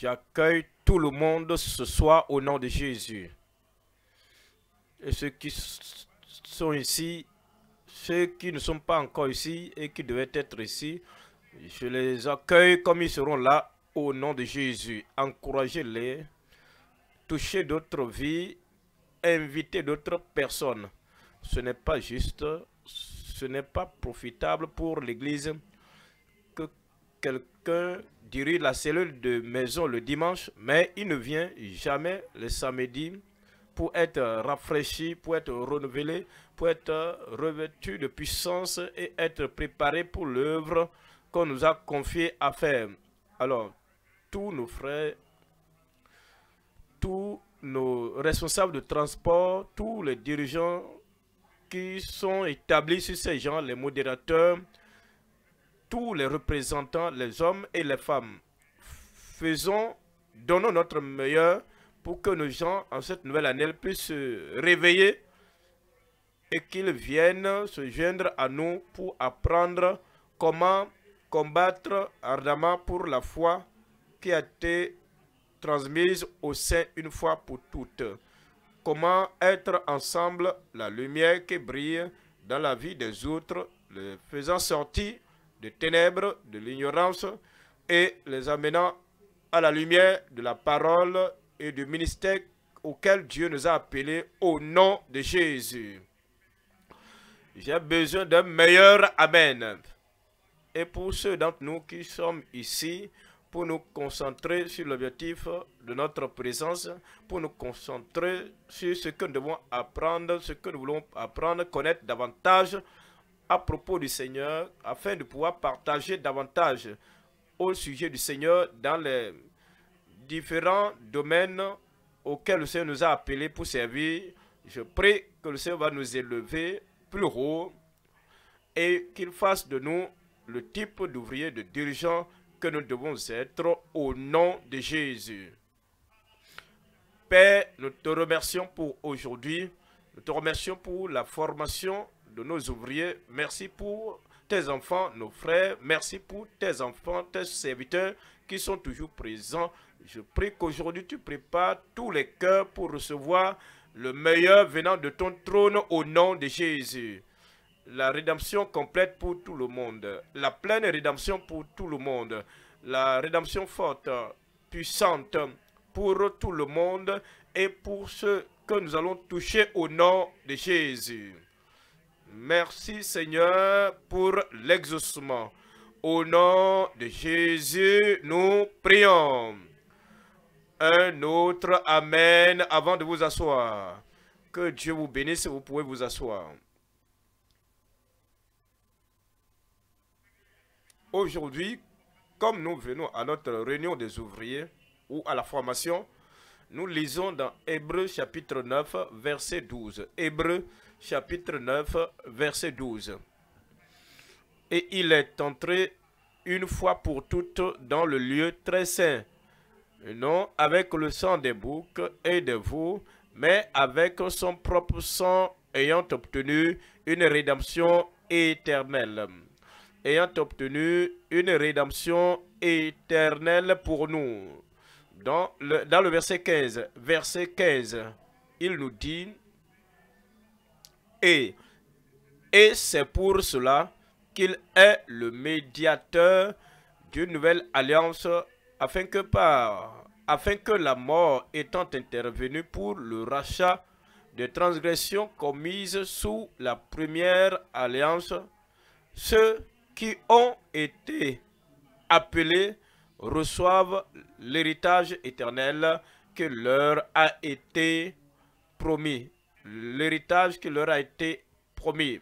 J'accueille tout le monde ce soir au nom de Jésus. Et ceux qui sont ici, ceux qui ne sont pas encore ici et qui devaient être ici, je les accueille comme ils seront là au nom de Jésus. Encouragez-les, touchez d'autres vies, invitez d'autres personnes. Ce n'est pas juste, ce n'est pas profitable pour l'Église que quelqu'un dirige la cellule de maison le dimanche, mais il ne vient jamais le samedi pour être rafraîchi, pour être renouvelé, pour être revêtu de puissance et être préparé pour l'œuvre qu'on nous a confiée à faire. Alors, tous nos frères, tous nos responsables de transport, tous les dirigeants qui sont établis sur ces gens, les modérateurs, tous les représentants, les hommes et les femmes. Faisons, donnons notre meilleur pour que nos gens, en cette nouvelle année, puissent se réveiller et qu'ils viennent se joindre à nous pour apprendre comment combattre ardemment pour la foi qui a été transmise au sein une fois pour toutes. Comment être ensemble la lumière qui brille dans la vie des autres, le faisant sortir des ténèbres, de l'ignorance, et les amenant à la lumière de la parole et du ministère auquel Dieu nous a appelés au nom de Jésus. J'ai besoin d'un meilleur Amen. Et pour ceux d'entre nous qui sommes ici, pour nous concentrer sur l'objectif de notre présence, pour nous concentrer sur ce que nous devons apprendre, ce que nous voulons apprendre, connaître davantage, à propos du Seigneur afin de pouvoir partager davantage au sujet du Seigneur dans les différents domaines auxquels le Seigneur nous a appelés pour servir. Je prie que le Seigneur va nous élever plus haut et qu'il fasse de nous le type d'ouvrier, de dirigeants que nous devons être au nom de Jésus. Père, nous te remercions pour aujourd'hui. Nous te remercions pour la formation de nos ouvriers. Merci pour tes enfants, nos frères. Merci pour tes enfants, tes serviteurs qui sont toujours présents. Je prie qu'aujourd'hui tu prépares tous les cœurs pour recevoir le meilleur venant de ton trône au nom de Jésus. La rédemption complète pour tout le monde. La pleine rédemption pour tout le monde. La rédemption forte, puissante pour tout le monde et pour ceux que nous allons toucher au nom de Jésus. Merci Seigneur pour l'exaucement. Au nom de Jésus, nous prions. Un autre Amen avant de vous asseoir. Que Dieu vous bénisse vous pouvez vous asseoir. Aujourd'hui, comme nous venons à notre réunion des ouvriers ou à la formation, nous lisons dans Hébreu chapitre 9, verset 12. Hébreu chapitre 9, verset 12. Et il est entré une fois pour toutes dans le lieu très saint, non avec le sang des boucs et des vous, mais avec son propre sang ayant obtenu une rédemption éternelle. Ayant obtenu une rédemption éternelle pour nous. Dans le, dans le verset 15, verset 15, il nous dit, et, c'est pour cela qu'il est le médiateur d'une nouvelle alliance afin que, par, afin que la mort étant intervenue pour le rachat des transgressions commises sous la première alliance, ceux qui ont été appelés reçoivent l'héritage éternel que leur a été promis l'héritage qui leur a été promis.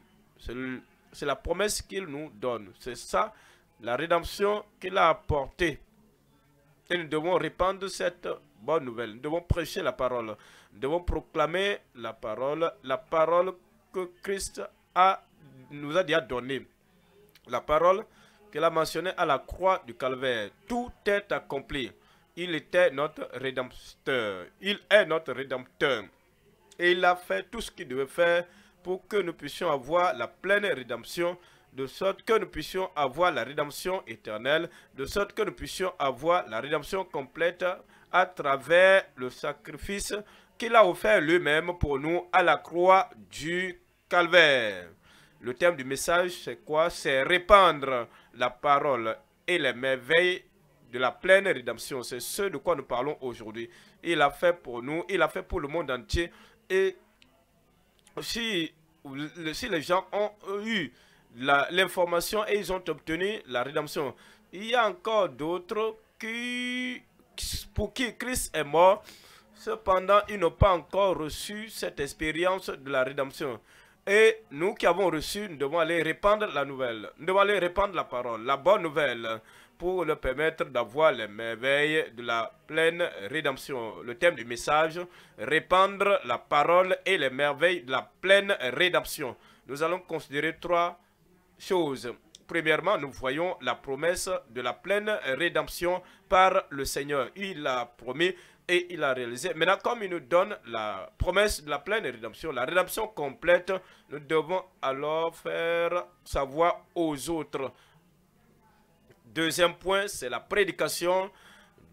C'est la promesse qu'il nous donne. C'est ça, la rédemption qu'il a apportée. Et nous devons répandre cette bonne nouvelle. Nous devons prêcher la parole. Nous devons proclamer la parole, la parole que Christ a, nous a déjà donnée. La parole qu'il a mentionnée à la croix du calvaire. Tout est accompli. Il était notre rédempteur. Il est notre rédempteur et il a fait tout ce qu'il devait faire pour que nous puissions avoir la pleine rédemption de sorte que nous puissions avoir la rédemption éternelle, de sorte que nous puissions avoir la rédemption complète à travers le sacrifice qu'il a offert lui-même pour nous à la croix du calvaire. Le thème du message, c'est quoi C'est répandre la parole et les merveilles de la pleine rédemption. C'est ce de quoi nous parlons aujourd'hui. Il a fait pour nous, il a fait pour le monde entier et si, les gens ont eu l'information et ils ont obtenu la rédemption. Il y a encore d'autres qui, pour qui Christ est mort, cependant ils n'ont pas encore reçu cette expérience de la rédemption. Et nous qui avons reçu, nous devons aller répandre la nouvelle, nous devons aller répandre la parole, la bonne nouvelle pour leur permettre d'avoir les merveilles de la pleine rédemption. Le thème du message, répandre la parole et les merveilles de la pleine rédemption. Nous allons considérer trois choses. Premièrement, nous voyons la promesse de la pleine rédemption par le Seigneur. Il l'a promis et il a réalisé. Maintenant, comme il nous donne la promesse de la pleine rédemption, la rédemption complète, nous devons alors faire savoir aux autres Deuxième point, c'est la prédication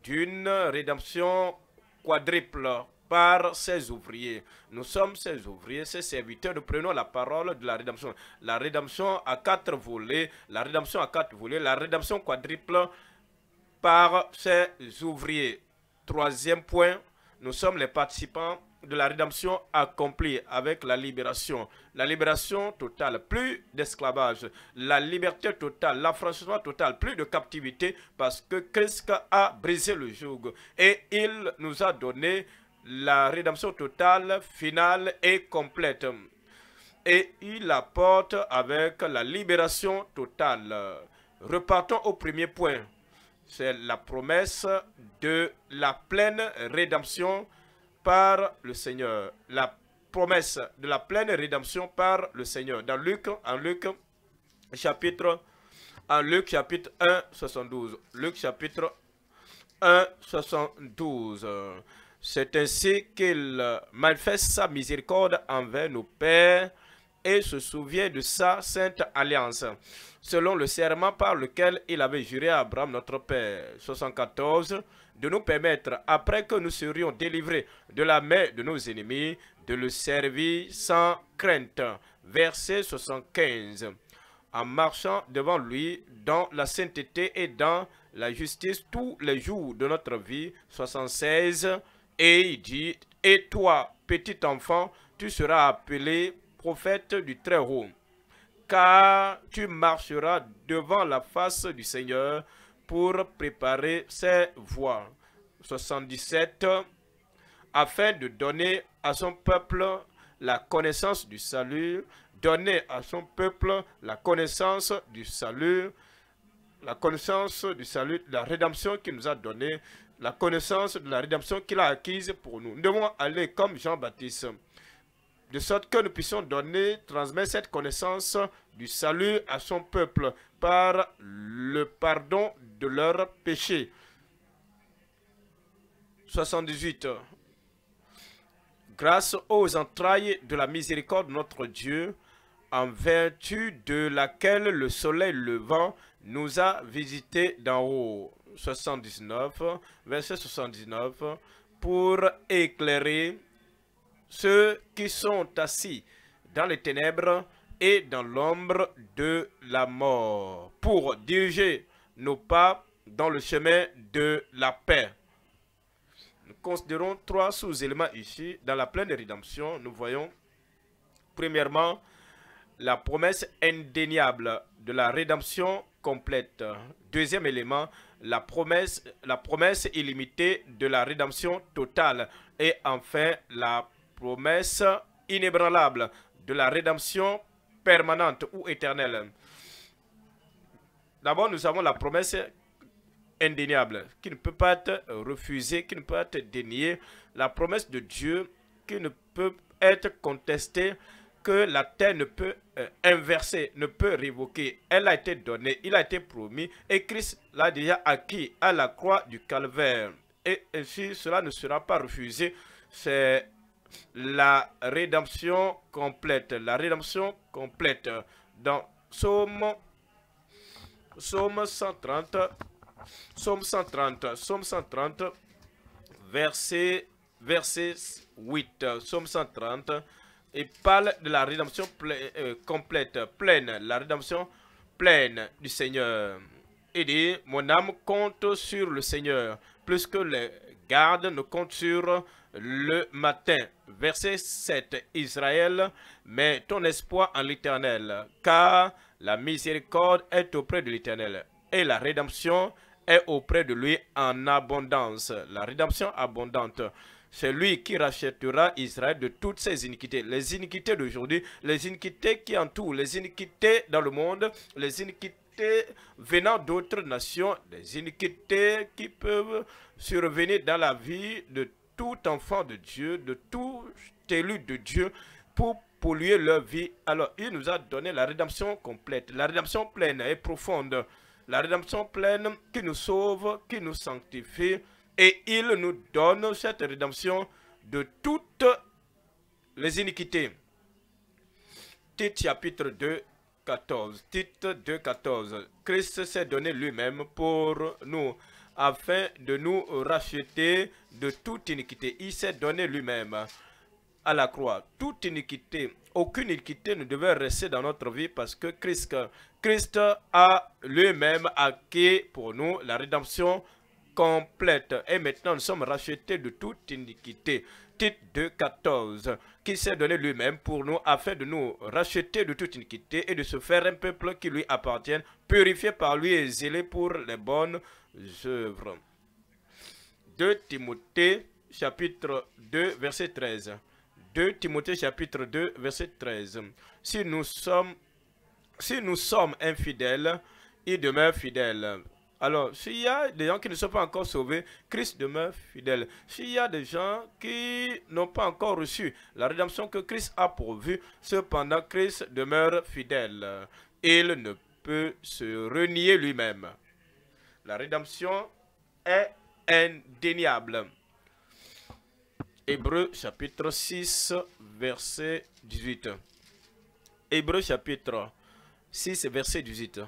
d'une rédemption quadruple par ses ouvriers. Nous sommes ses ouvriers, ses serviteurs. Nous prenons la parole de la rédemption. La rédemption à quatre volets, la rédemption à quatre volets, la rédemption quadruple par ses ouvriers. Troisième point, nous sommes les participants de la rédemption accomplie avec la libération. La libération totale, plus d'esclavage. La liberté totale, l'affranchissement total, plus de captivité parce que Christ a brisé le joug et il nous a donné la rédemption totale, finale et complète. Et il apporte avec la libération totale. Repartons au premier point. C'est la promesse de la pleine rédemption par le Seigneur. La promesse de la pleine rédemption par le Seigneur. Dans Luc, en Luc, chapitre, en Luc, chapitre 1, 72. Luc, chapitre 1, 72. C'est ainsi qu'il manifeste sa miséricorde envers nos pères et se souvient de sa sainte alliance, selon le serment par lequel il avait juré à Abraham notre père. 74 de nous permettre, après que nous serions délivrés de la main de nos ennemis, de le servir sans crainte. Verset 75. En marchant devant lui dans la sainteté et dans la justice tous les jours de notre vie. 76. Et il dit, et toi, petit enfant, tu seras appelé prophète du Très-Haut, car tu marcheras devant la face du Seigneur pour préparer ses voies. 77. Afin de donner à son peuple la connaissance du salut, donner à son peuple la connaissance du salut, la connaissance du salut, la rédemption qu'il nous a donnée, la connaissance de la rédemption qu'il a acquise pour nous. Nous devons aller comme Jean-Baptiste de sorte que nous puissions donner, transmettre cette connaissance du salut à son peuple par le pardon de leurs péchés. 78. Grâce aux entrailles de la miséricorde de notre Dieu, en vertu de laquelle le soleil levant nous a visités d'en haut. 79, verset 79, pour éclairer ceux qui sont assis dans les ténèbres et dans l'ombre de la mort, pour diriger nos pas dans le chemin de la paix. Nous considérons trois sous-éléments ici. Dans la pleine rédemption, nous voyons premièrement la promesse indéniable de la rédemption complète. Deuxième élément, la promesse, la promesse illimitée de la rédemption totale. Et enfin, la promesse inébranlable de la rédemption permanente ou éternelle. D'abord, nous avons la promesse indéniable, qui ne peut pas être refusée, qui ne peut être déniée, la promesse de Dieu qui ne peut être contestée, que la terre ne peut euh, inverser, ne peut révoquer. Elle a été donnée, il a été promis, et Christ l'a déjà acquis à la croix du calvaire. Et ainsi, cela ne sera pas refusé. C'est la rédemption complète. La rédemption complète. Dans Somme, Psaume 130, Psaume 130, Somme 130, verset, verset 8. Psaume 130, il parle de la rédemption euh, complète, pleine, la rédemption pleine du Seigneur. Il dit, mon âme compte sur le Seigneur, plus que les gardes ne comptent sur le matin. Verset 7, Israël, mets ton espoir en l'Éternel, car la miséricorde est auprès de l'Éternel, et la rédemption est auprès de lui en abondance. La rédemption abondante. C'est lui qui rachètera Israël de toutes ses iniquités. Les iniquités d'aujourd'hui, les iniquités qui entourent, les iniquités dans le monde, les iniquités venant d'autres nations, les iniquités qui peuvent survenir dans la vie de tous tout enfant de Dieu, de tout élu de Dieu pour polluer leur vie. Alors, il nous a donné la rédemption complète, la rédemption pleine et profonde, la rédemption pleine qui nous sauve, qui nous sanctifie, et il nous donne cette rédemption de toutes les iniquités. Tite chapitre 2, 14. Tite 2, 14. Christ s'est donné lui-même pour nous afin de nous racheter de toute iniquité. Il s'est donné lui-même à la croix. Toute iniquité, aucune iniquité ne devait rester dans notre vie parce que Christ, a lui-même acquis pour nous la rédemption complète. Et maintenant, nous sommes rachetés de toute iniquité. Titre 14 qui s'est donné lui-même pour nous afin de nous racheter de toute iniquité et de se faire un peuple qui lui appartienne, purifié par lui et zélé pour les bonnes œuvres. 2 Timothée chapitre 2 verset 13. 2 Timothée chapitre 2 verset 13. Si nous sommes, si nous sommes infidèles, il demeure fidèle. Alors, s'il y a des gens qui ne sont pas encore sauvés, Christ demeure fidèle. S'il y a des gens qui n'ont pas encore reçu la rédemption que Christ a pourvue, cependant, Christ demeure fidèle. Il ne peut se renier lui-même. La rédemption est indéniable. Hébreu chapitre 6, verset 18. Hébreu chapitre 6, verset 18.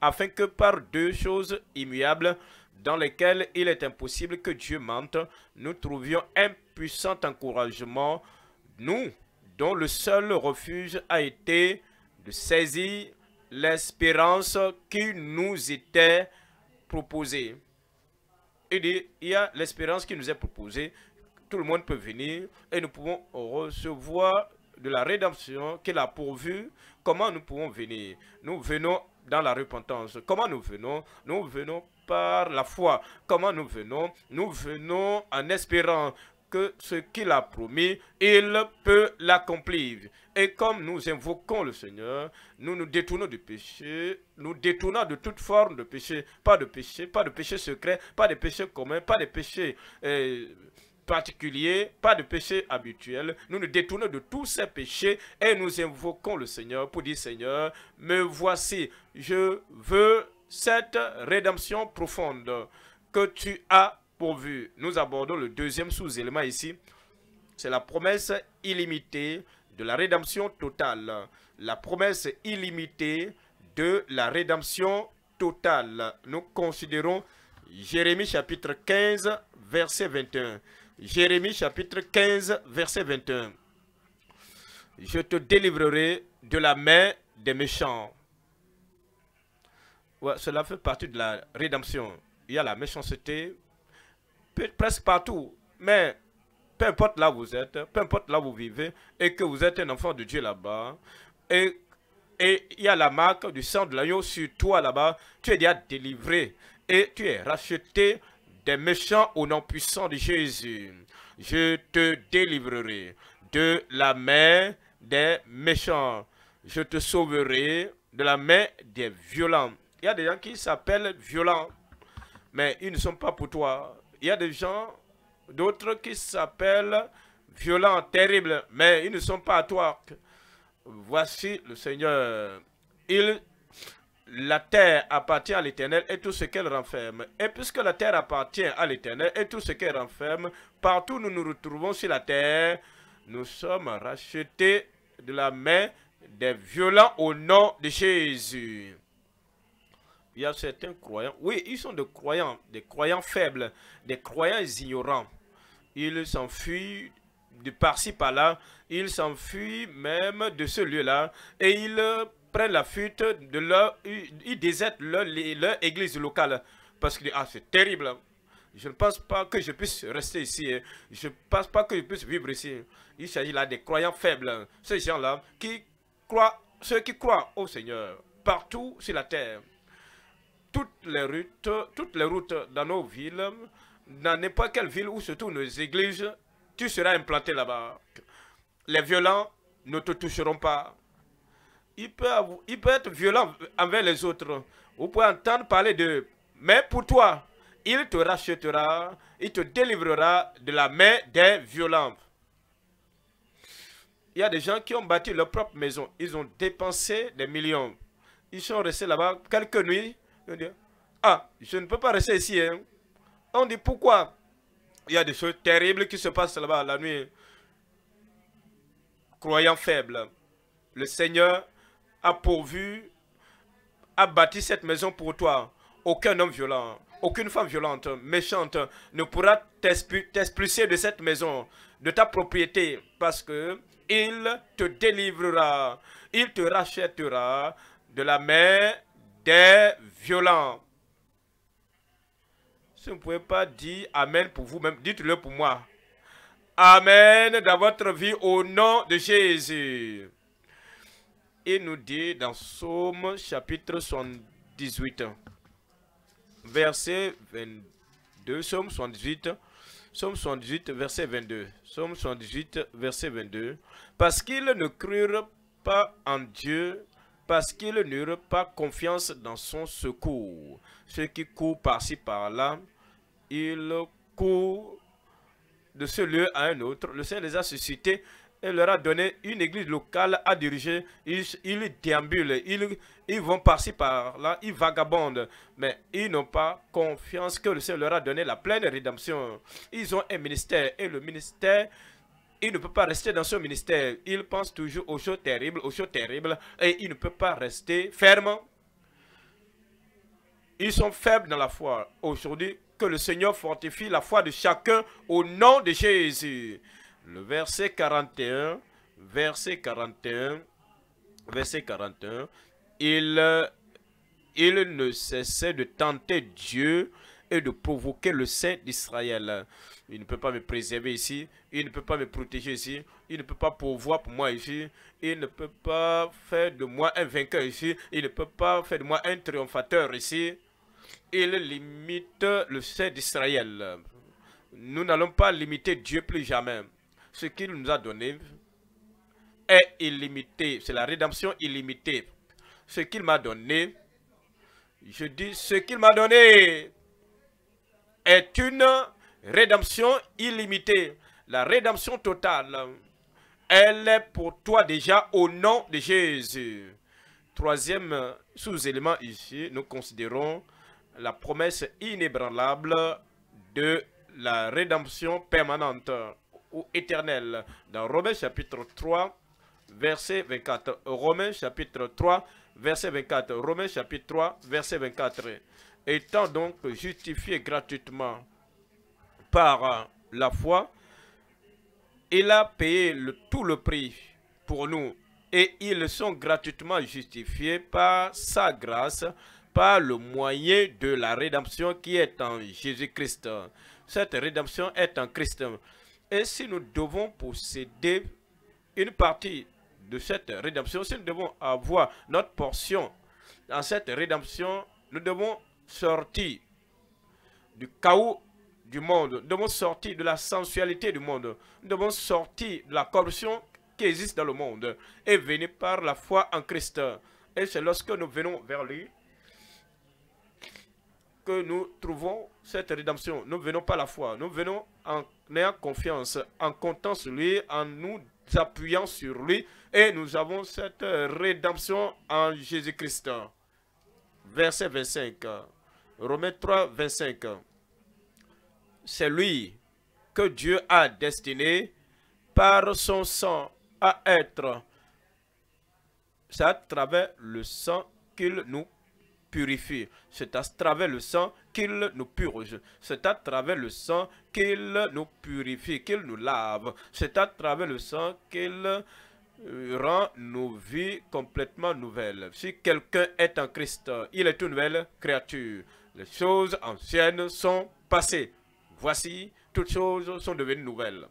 Afin que par deux choses immuables, dans lesquelles il est impossible que Dieu mente, nous trouvions un puissant encouragement, nous, dont le seul refuge a été de saisir l'espérance qui nous était proposé, il dit, il y a l'espérance qui nous est proposée, tout le monde peut venir et nous pouvons recevoir de la rédemption qu'elle a pourvue. Comment nous pouvons venir Nous venons dans la repentance. Comment nous venons Nous venons par la foi. Comment nous venons Nous venons en espérant que ce qu'il a promis, il peut l'accomplir. Et comme nous invoquons le Seigneur, nous nous détournons du péché, nous détournons de toute forme de péché. Pas de péché, pas de péché secret, pas de péché commun, pas de péché... Euh, particulier, pas de péché habituel. Nous nous détournons de tous ces péchés et nous invoquons le Seigneur pour dire Seigneur, me voici, je veux cette rédemption profonde que tu as pourvu. Nous abordons le deuxième sous-élément ici. C'est la promesse illimitée de la rédemption totale. La promesse illimitée de la rédemption totale. Nous considérons Jérémie chapitre 15, verset 21. Jérémie chapitre 15, verset 21. Je te délivrerai de la main des méchants. cela fait partie de la rédemption. Il y a la méchanceté, presque partout. Mais peu importe là où vous êtes, peu importe là où vous vivez, et que vous êtes un enfant de Dieu là-bas, et il y a la marque du sang de l'agneau sur toi là-bas, tu es déjà délivré et tu es racheté des méchants au nom puissant de Jésus. Je te délivrerai de la main des méchants. Je te sauverai de la main des violents. Il y a des gens qui s'appellent violents, mais ils ne sont pas pour toi il y a des gens, d'autres qui s'appellent violents, terribles, mais ils ne sont pas à toi. Voici le Seigneur. Il, la terre appartient à l'Éternel et tout ce qu'elle renferme. Et puisque la terre appartient à l'Éternel et tout ce qu'elle renferme, partout où nous nous retrouvons sur la terre, nous sommes rachetés de la main des violents au nom de Jésus. Il y a certains croyants. Oui, ils sont des croyants, des croyants faibles, des croyants ignorants. Ils s'enfuient de par-ci par-là, ils s'enfuient même de ce lieu-là et ils prennent la fuite de leur, ils désertent leur, église locale parce que ah, c'est terrible. Je ne pense pas que je puisse rester ici. Hein. Je ne pense pas que je puisse vivre ici. Il s'agit là des croyants faibles, ces gens-là qui croient, ceux qui croient au Seigneur partout sur la terre toutes les routes, toutes les routes dans nos villes, dans n'importe quelle ville où se trouvent nos églises, tu seras implanté là-bas. Les violents ne te toucheront pas. Il peut, il peut être violent envers les autres. Vous pouvez entendre parler d'eux. Mais pour toi, il te rachètera, il te délivrera de la main des violents. Il y a des gens qui ont bâti leur propre maison. Ils ont dépensé des millions. Ils sont restés là-bas quelques nuits ah, je ne peux pas rester ici. Hein. On dit pourquoi il y a des choses terribles qui se passent là-bas la nuit. Croyant faible, le Seigneur a pourvu, a bâti cette maison pour toi. Aucun homme violent, aucune femme violente, méchante ne pourra t'expulser de cette maison, de ta propriété, parce que il te délivrera, il te rachètera de la main des violents. Si vous ne pouvez pas dire Amen pour vous-même, dites-le pour moi. Amen dans votre vie au nom de Jésus. Il nous dit dans Somme chapitre 78, verset 22, Psaume 78, Psaume 78, verset 22, Psaume 78, verset 22, parce qu'ils ne crurent pas en Dieu, parce qu'ils n'eurent pas confiance dans son secours. Ceux qui courent par-ci par-là, ils courent de ce lieu à un autre. Le Seigneur les a suscités et leur a donné une église locale à diriger. Ils, ils déambulent, ils, ils vont par-ci par-là, ils vagabondent. Mais ils n'ont pas confiance que le Seigneur leur a donné la pleine rédemption. Ils ont un ministère et le ministère il ne peut pas rester dans ce ministère. Il pense toujours aux choses terribles, aux choses terribles, et il ne peut pas rester ferme. Ils sont faibles dans la foi. Aujourd'hui, que le Seigneur fortifie la foi de chacun au nom de Jésus. Le verset 41, verset 41, verset 41, il, il ne cessait de tenter Dieu et de provoquer le Saint d'Israël il ne peut pas me préserver ici, il ne peut pas me protéger ici, il ne peut pas pourvoir pour moi ici, il ne peut pas faire de moi un vainqueur ici, il ne peut pas faire de moi un triomphateur ici. Il limite le sein d'Israël. Nous n'allons pas limiter Dieu plus jamais. Ce qu'il nous a donné est illimité. C'est la rédemption illimitée. Ce qu'il m'a donné, je dis ce qu'il m'a donné est une Rédemption illimitée, la rédemption totale, elle est pour toi déjà au nom de Jésus. Troisième sous-élément ici, nous considérons la promesse inébranlable de la rédemption permanente ou éternelle. Dans Romains chapitre 3, verset 24. Romains chapitre 3, verset 24. Romains chapitre 3, verset 24. Étant donc justifié gratuitement par la foi. Il a payé tout le prix pour nous et ils sont gratuitement justifiés par sa grâce, par le moyen de la rédemption qui est en Jésus-Christ. Cette rédemption est en Christ. Et si nous devons posséder une partie de cette rédemption, si nous devons avoir notre portion dans cette rédemption, nous devons sortir du chaos du monde. Nous devons sortir de la sensualité du monde. Nous devons sortir de la corruption qui existe dans le monde. Et venir par la foi en Christ. Et c'est lorsque nous venons vers lui que nous trouvons cette rédemption. Nous venons par la foi. Nous venons en ayant confiance, en comptant sur lui, en nous appuyant sur lui. Et nous avons cette rédemption en Jésus-Christ. Verset 25. Romains 3, 25 c'est lui que Dieu a destiné par son sang à être. C'est à travers le sang qu'il nous purifie. C'est à travers le sang qu'il nous purge. C'est à travers le sang qu'il nous purifie, qu'il nous lave. C'est à travers le sang qu'il euh, rend nos vies complètement nouvelles. Si quelqu'un est en Christ, il est une nouvelle créature. Les choses anciennes sont passées. Voici, toutes choses sont devenues nouvelles.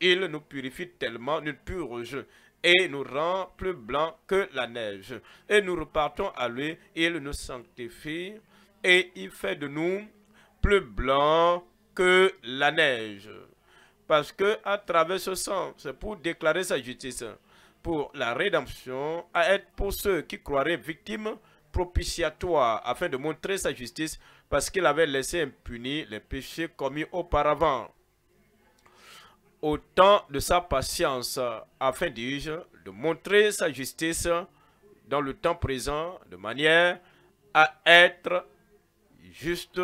Il nous purifie tellement nous pure et nous rend plus blancs que la neige. Et nous repartons à lui, il nous sanctifie et il fait de nous plus blancs que la neige. Parce que à travers ce sang, c'est pour déclarer sa justice, pour la rédemption, à être pour ceux qui croiraient victimes propitiatoire afin de montrer sa justice parce qu'il avait laissé impuni les péchés commis auparavant. Au temps de sa patience, afin, dis-je, de montrer sa justice dans le temps présent, de manière à être juste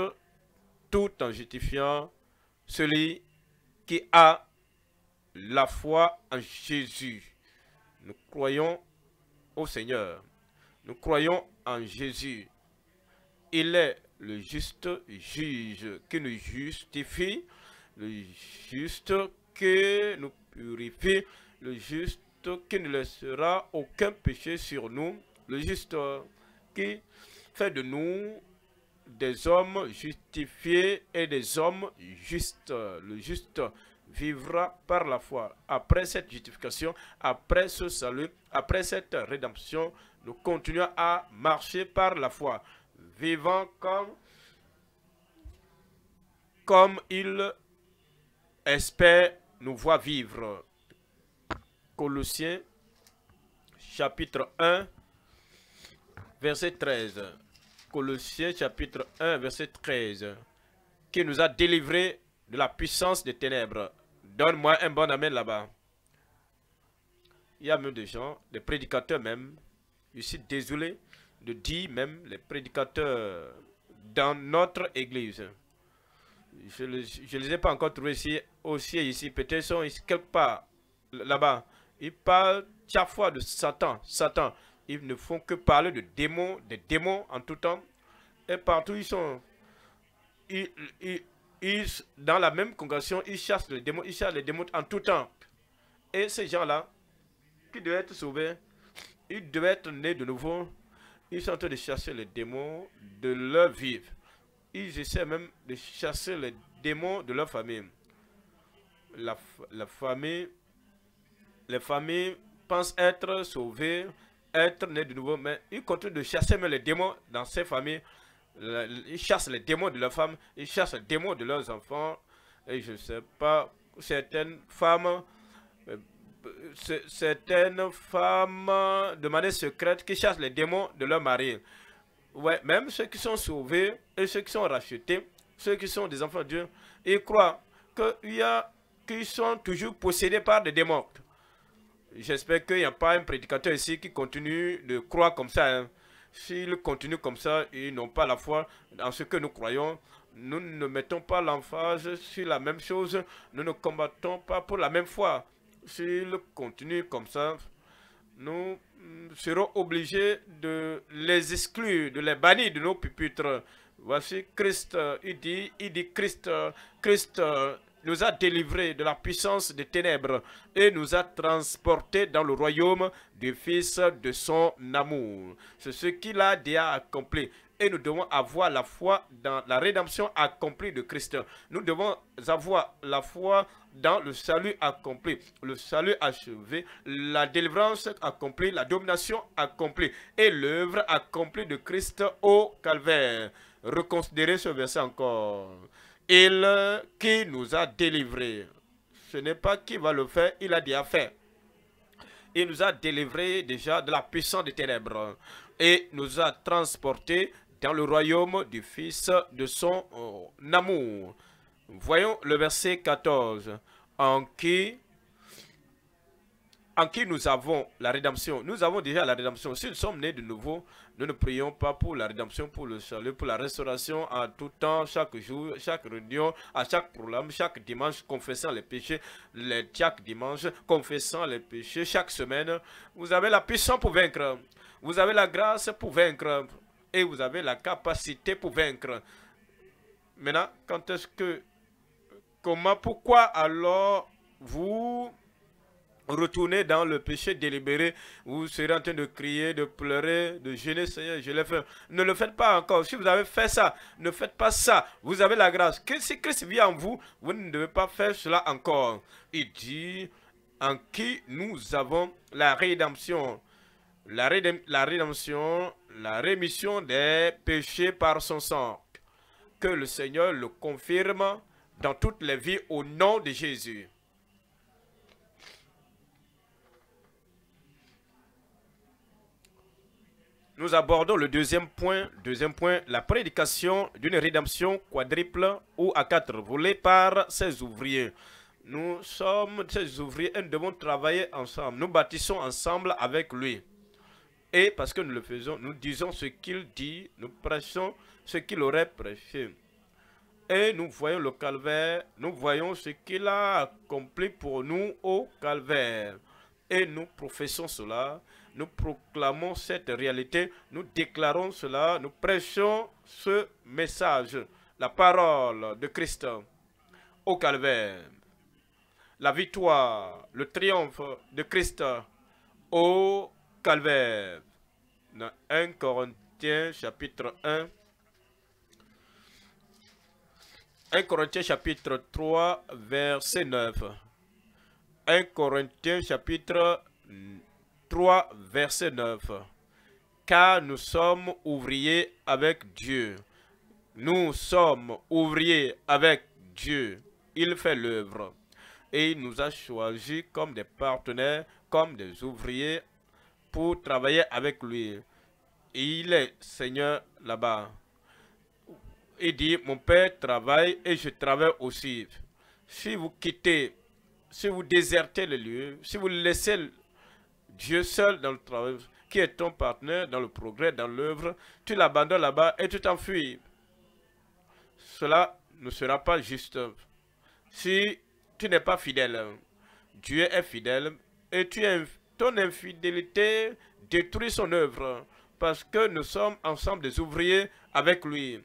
tout en justifiant celui qui a la foi en Jésus. Nous croyons au Seigneur. Nous croyons en Jésus. Il est le juste juge qui nous justifie, le juste qui nous purifie, le juste qui ne laissera aucun péché sur nous, le juste qui fait de nous des hommes justifiés et des hommes justes. Le juste vivra par la foi. Après cette justification, après ce salut, après cette rédemption, nous continuons à marcher par la foi vivant comme, il espère nous voir vivre. Colossiens chapitre 1, verset 13. Colossiens chapitre 1, verset 13. Qui nous a délivrés de la puissance des ténèbres. Donne-moi un bon amen là-bas. Il y a même des gens, des prédicateurs même. Je suis désolé le dit même les prédicateurs dans notre église. Je ne les ai pas encore trouvés ici, aussi ici, peut-être sont quelque part là-bas. Ils parlent chaque fois de Satan, Satan. Ils ne font que parler de démons, des démons en tout temps. Et partout ils sont... Ils, dans la même congrégation, ils chassent les démons, ils chassent les démons en tout temps. Et ces gens-là, qui devaient être sauvés, ils devaient être nés de nouveau, ils sont en train de chasser les démons de leur vie. Ils essaient même de chasser les démons de leur famille. La, la famille, les familles pensent être sauvées, être nés de nouveau, mais ils continuent de chasser même les démons dans ces familles. Ils chassent les démons de leur femme ils chassent les démons de leurs enfants. Et je ne sais pas, certaines femmes euh, certaines femmes de manière secrète qui chassent les démons de leur mari. Ouais, même ceux qui sont sauvés et ceux qui sont rachetés, ceux qui sont des enfants de Dieu, ils croient qu'ils sont toujours possédés par des démons. J'espère qu'il n'y a pas un prédicateur ici qui continue de croire comme ça. Hein. S'ils continuent comme ça, ils n'ont pas la foi dans ce que nous croyons. Nous ne mettons pas l'emphase sur la même chose. Nous ne combattons pas pour la même foi s'il continue comme ça, nous serons obligés de les exclure, de les bannir de nos pupitres. Voici Christ, euh, il dit, il dit Christ, euh, Christ euh, nous a délivrés de la puissance des ténèbres et nous a transportés dans le royaume du Fils de son amour. C'est ce qu'il a déjà accompli et nous devons avoir la foi dans la rédemption accomplie de Christ. Nous devons avoir la foi dans le salut accompli, le salut achevé, la délivrance accomplie, la domination accomplie et l'œuvre accomplie de Christ au calvaire. Reconsidérez ce verset encore. Il qui nous a délivrés. Ce n'est pas qui va le faire, il a dit à Il nous a délivrés déjà de la puissance des ténèbres et nous a transportés dans le royaume du Fils de son euh, amour. Voyons le verset 14. En qui, en qui nous avons la rédemption. Nous avons déjà la rédemption. Si nous sommes nés de nouveau, nous ne prions pas pour la rédemption, pour le salut, pour la restauration en tout temps, chaque jour, chaque réunion, à chaque problème, chaque dimanche, confessant les péchés, les, chaque dimanche, confessant les péchés, chaque semaine. Vous avez la puissance pour vaincre. Vous avez la grâce pour vaincre et vous avez la capacité pour vaincre. Maintenant, quand est-ce que, comment, pourquoi alors vous retournez dans le péché délibéré, vous serez en train de crier, de pleurer, de gêner, Seigneur, je l'ai fait. Ne le faites pas encore. Si vous avez fait ça, ne faites pas ça. Vous avez la grâce. Que si Christ vit en vous, vous ne devez pas faire cela encore. Il dit, en qui nous avons la rédemption la, rédemption, la rémission des péchés par son sang. Que le Seigneur le confirme dans toutes les vies au nom de Jésus. Nous abordons le deuxième point, deuxième point, la prédication d'une rédemption quadruple ou à quatre volets par ses ouvriers. Nous sommes ses ouvriers et nous devons travailler ensemble. Nous bâtissons ensemble avec lui et parce que nous le faisons, nous disons ce qu'il dit, nous prêchons ce qu'il aurait prêché. Et nous voyons le calvaire, nous voyons ce qu'il a accompli pour nous au calvaire. Et nous professons cela, nous proclamons cette réalité, nous déclarons cela, nous prêchons ce message, la parole de Christ au calvaire. La victoire, le triomphe de Christ au calvaire. 1 Corinthiens chapitre 1. 1 Corinthiens chapitre 3 verset 9. 1 Corinthiens chapitre 3 verset 9. Car nous sommes ouvriers avec Dieu. Nous sommes ouvriers avec Dieu. Il fait l'œuvre. Et il nous a choisis comme des partenaires, comme des ouvriers pour travailler avec lui. Et il est Seigneur là-bas. Il dit, mon Père travaille et je travaille aussi. Si vous quittez, si vous désertez le lieu, si vous laissez Dieu seul dans le travail, qui est ton partenaire dans le progrès, dans l'œuvre, tu l'abandonnes là-bas et tu t'enfuis. Cela ne sera pas juste. Si tu n'es pas fidèle, Dieu est fidèle et tu es infidélité détruit son œuvre, parce que nous sommes ensemble des ouvriers avec lui.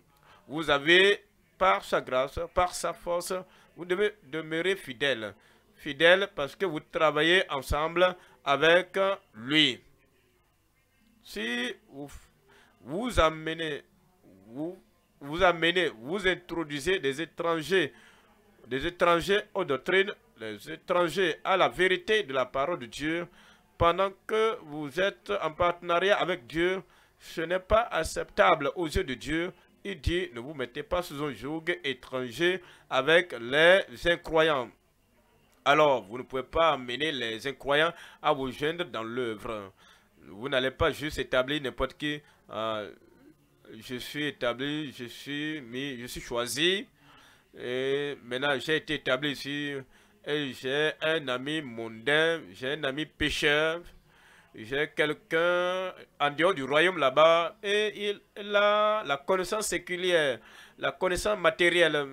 Vous avez, par sa grâce, par sa force, vous devez demeurer fidèles. fidèle parce que vous travaillez ensemble avec lui. Si vous vous amenez, vous, vous amenez, vous introduisez des étrangers, des étrangers aux doctrines, les étrangers à la vérité de la parole de Dieu, pendant que vous êtes en partenariat avec Dieu, ce n'est pas acceptable aux yeux de Dieu. Il dit, ne vous mettez pas sous un joug étranger avec les incroyants. Alors, vous ne pouvez pas amener les incroyants à vous joindre dans l'œuvre. Vous n'allez pas juste établir n'importe qui. Ah, je suis établi, je suis mis, je suis choisi. Et maintenant, j'ai été établi ici j'ai un ami mondain, j'ai un ami pécheur, j'ai quelqu'un en dehors du royaume là-bas, et il a la connaissance séculière, la connaissance matérielle.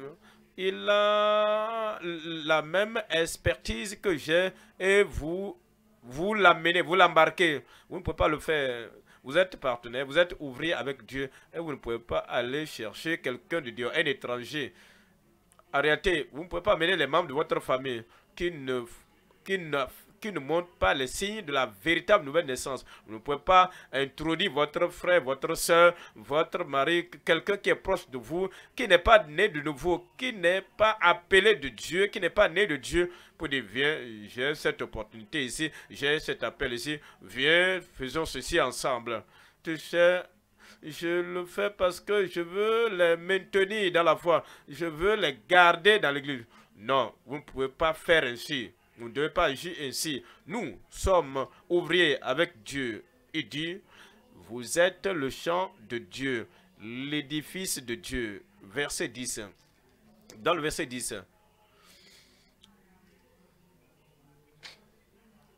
Il a la même expertise que j'ai et vous, vous l'amenez, vous l'embarquez. Vous ne pouvez pas le faire. Vous êtes partenaire, vous êtes ouvrier avec Dieu et vous ne pouvez pas aller chercher quelqu'un de Dieu, un étranger réalité, vous ne pouvez pas mener les membres de votre famille qui ne, qui ne, qui ne montrent pas les signes de la véritable nouvelle naissance. Vous ne pouvez pas introduire votre frère, votre soeur, votre mari, quelqu'un qui est proche de vous, qui n'est pas né de nouveau, qui n'est pas appelé de Dieu, qui n'est pas né de Dieu, pour dire, viens, j'ai cette opportunité ici, j'ai cet appel ici, viens, faisons ceci ensemble. Tu sais, je le fais parce que je veux les maintenir dans la foi. Je veux les garder dans l'église. Non, vous ne pouvez pas faire ainsi. Vous ne devez pas agir ainsi. Nous sommes ouvriers avec Dieu. Il dit, vous êtes le champ de Dieu, l'édifice de Dieu. Verset 10. Dans le verset 10.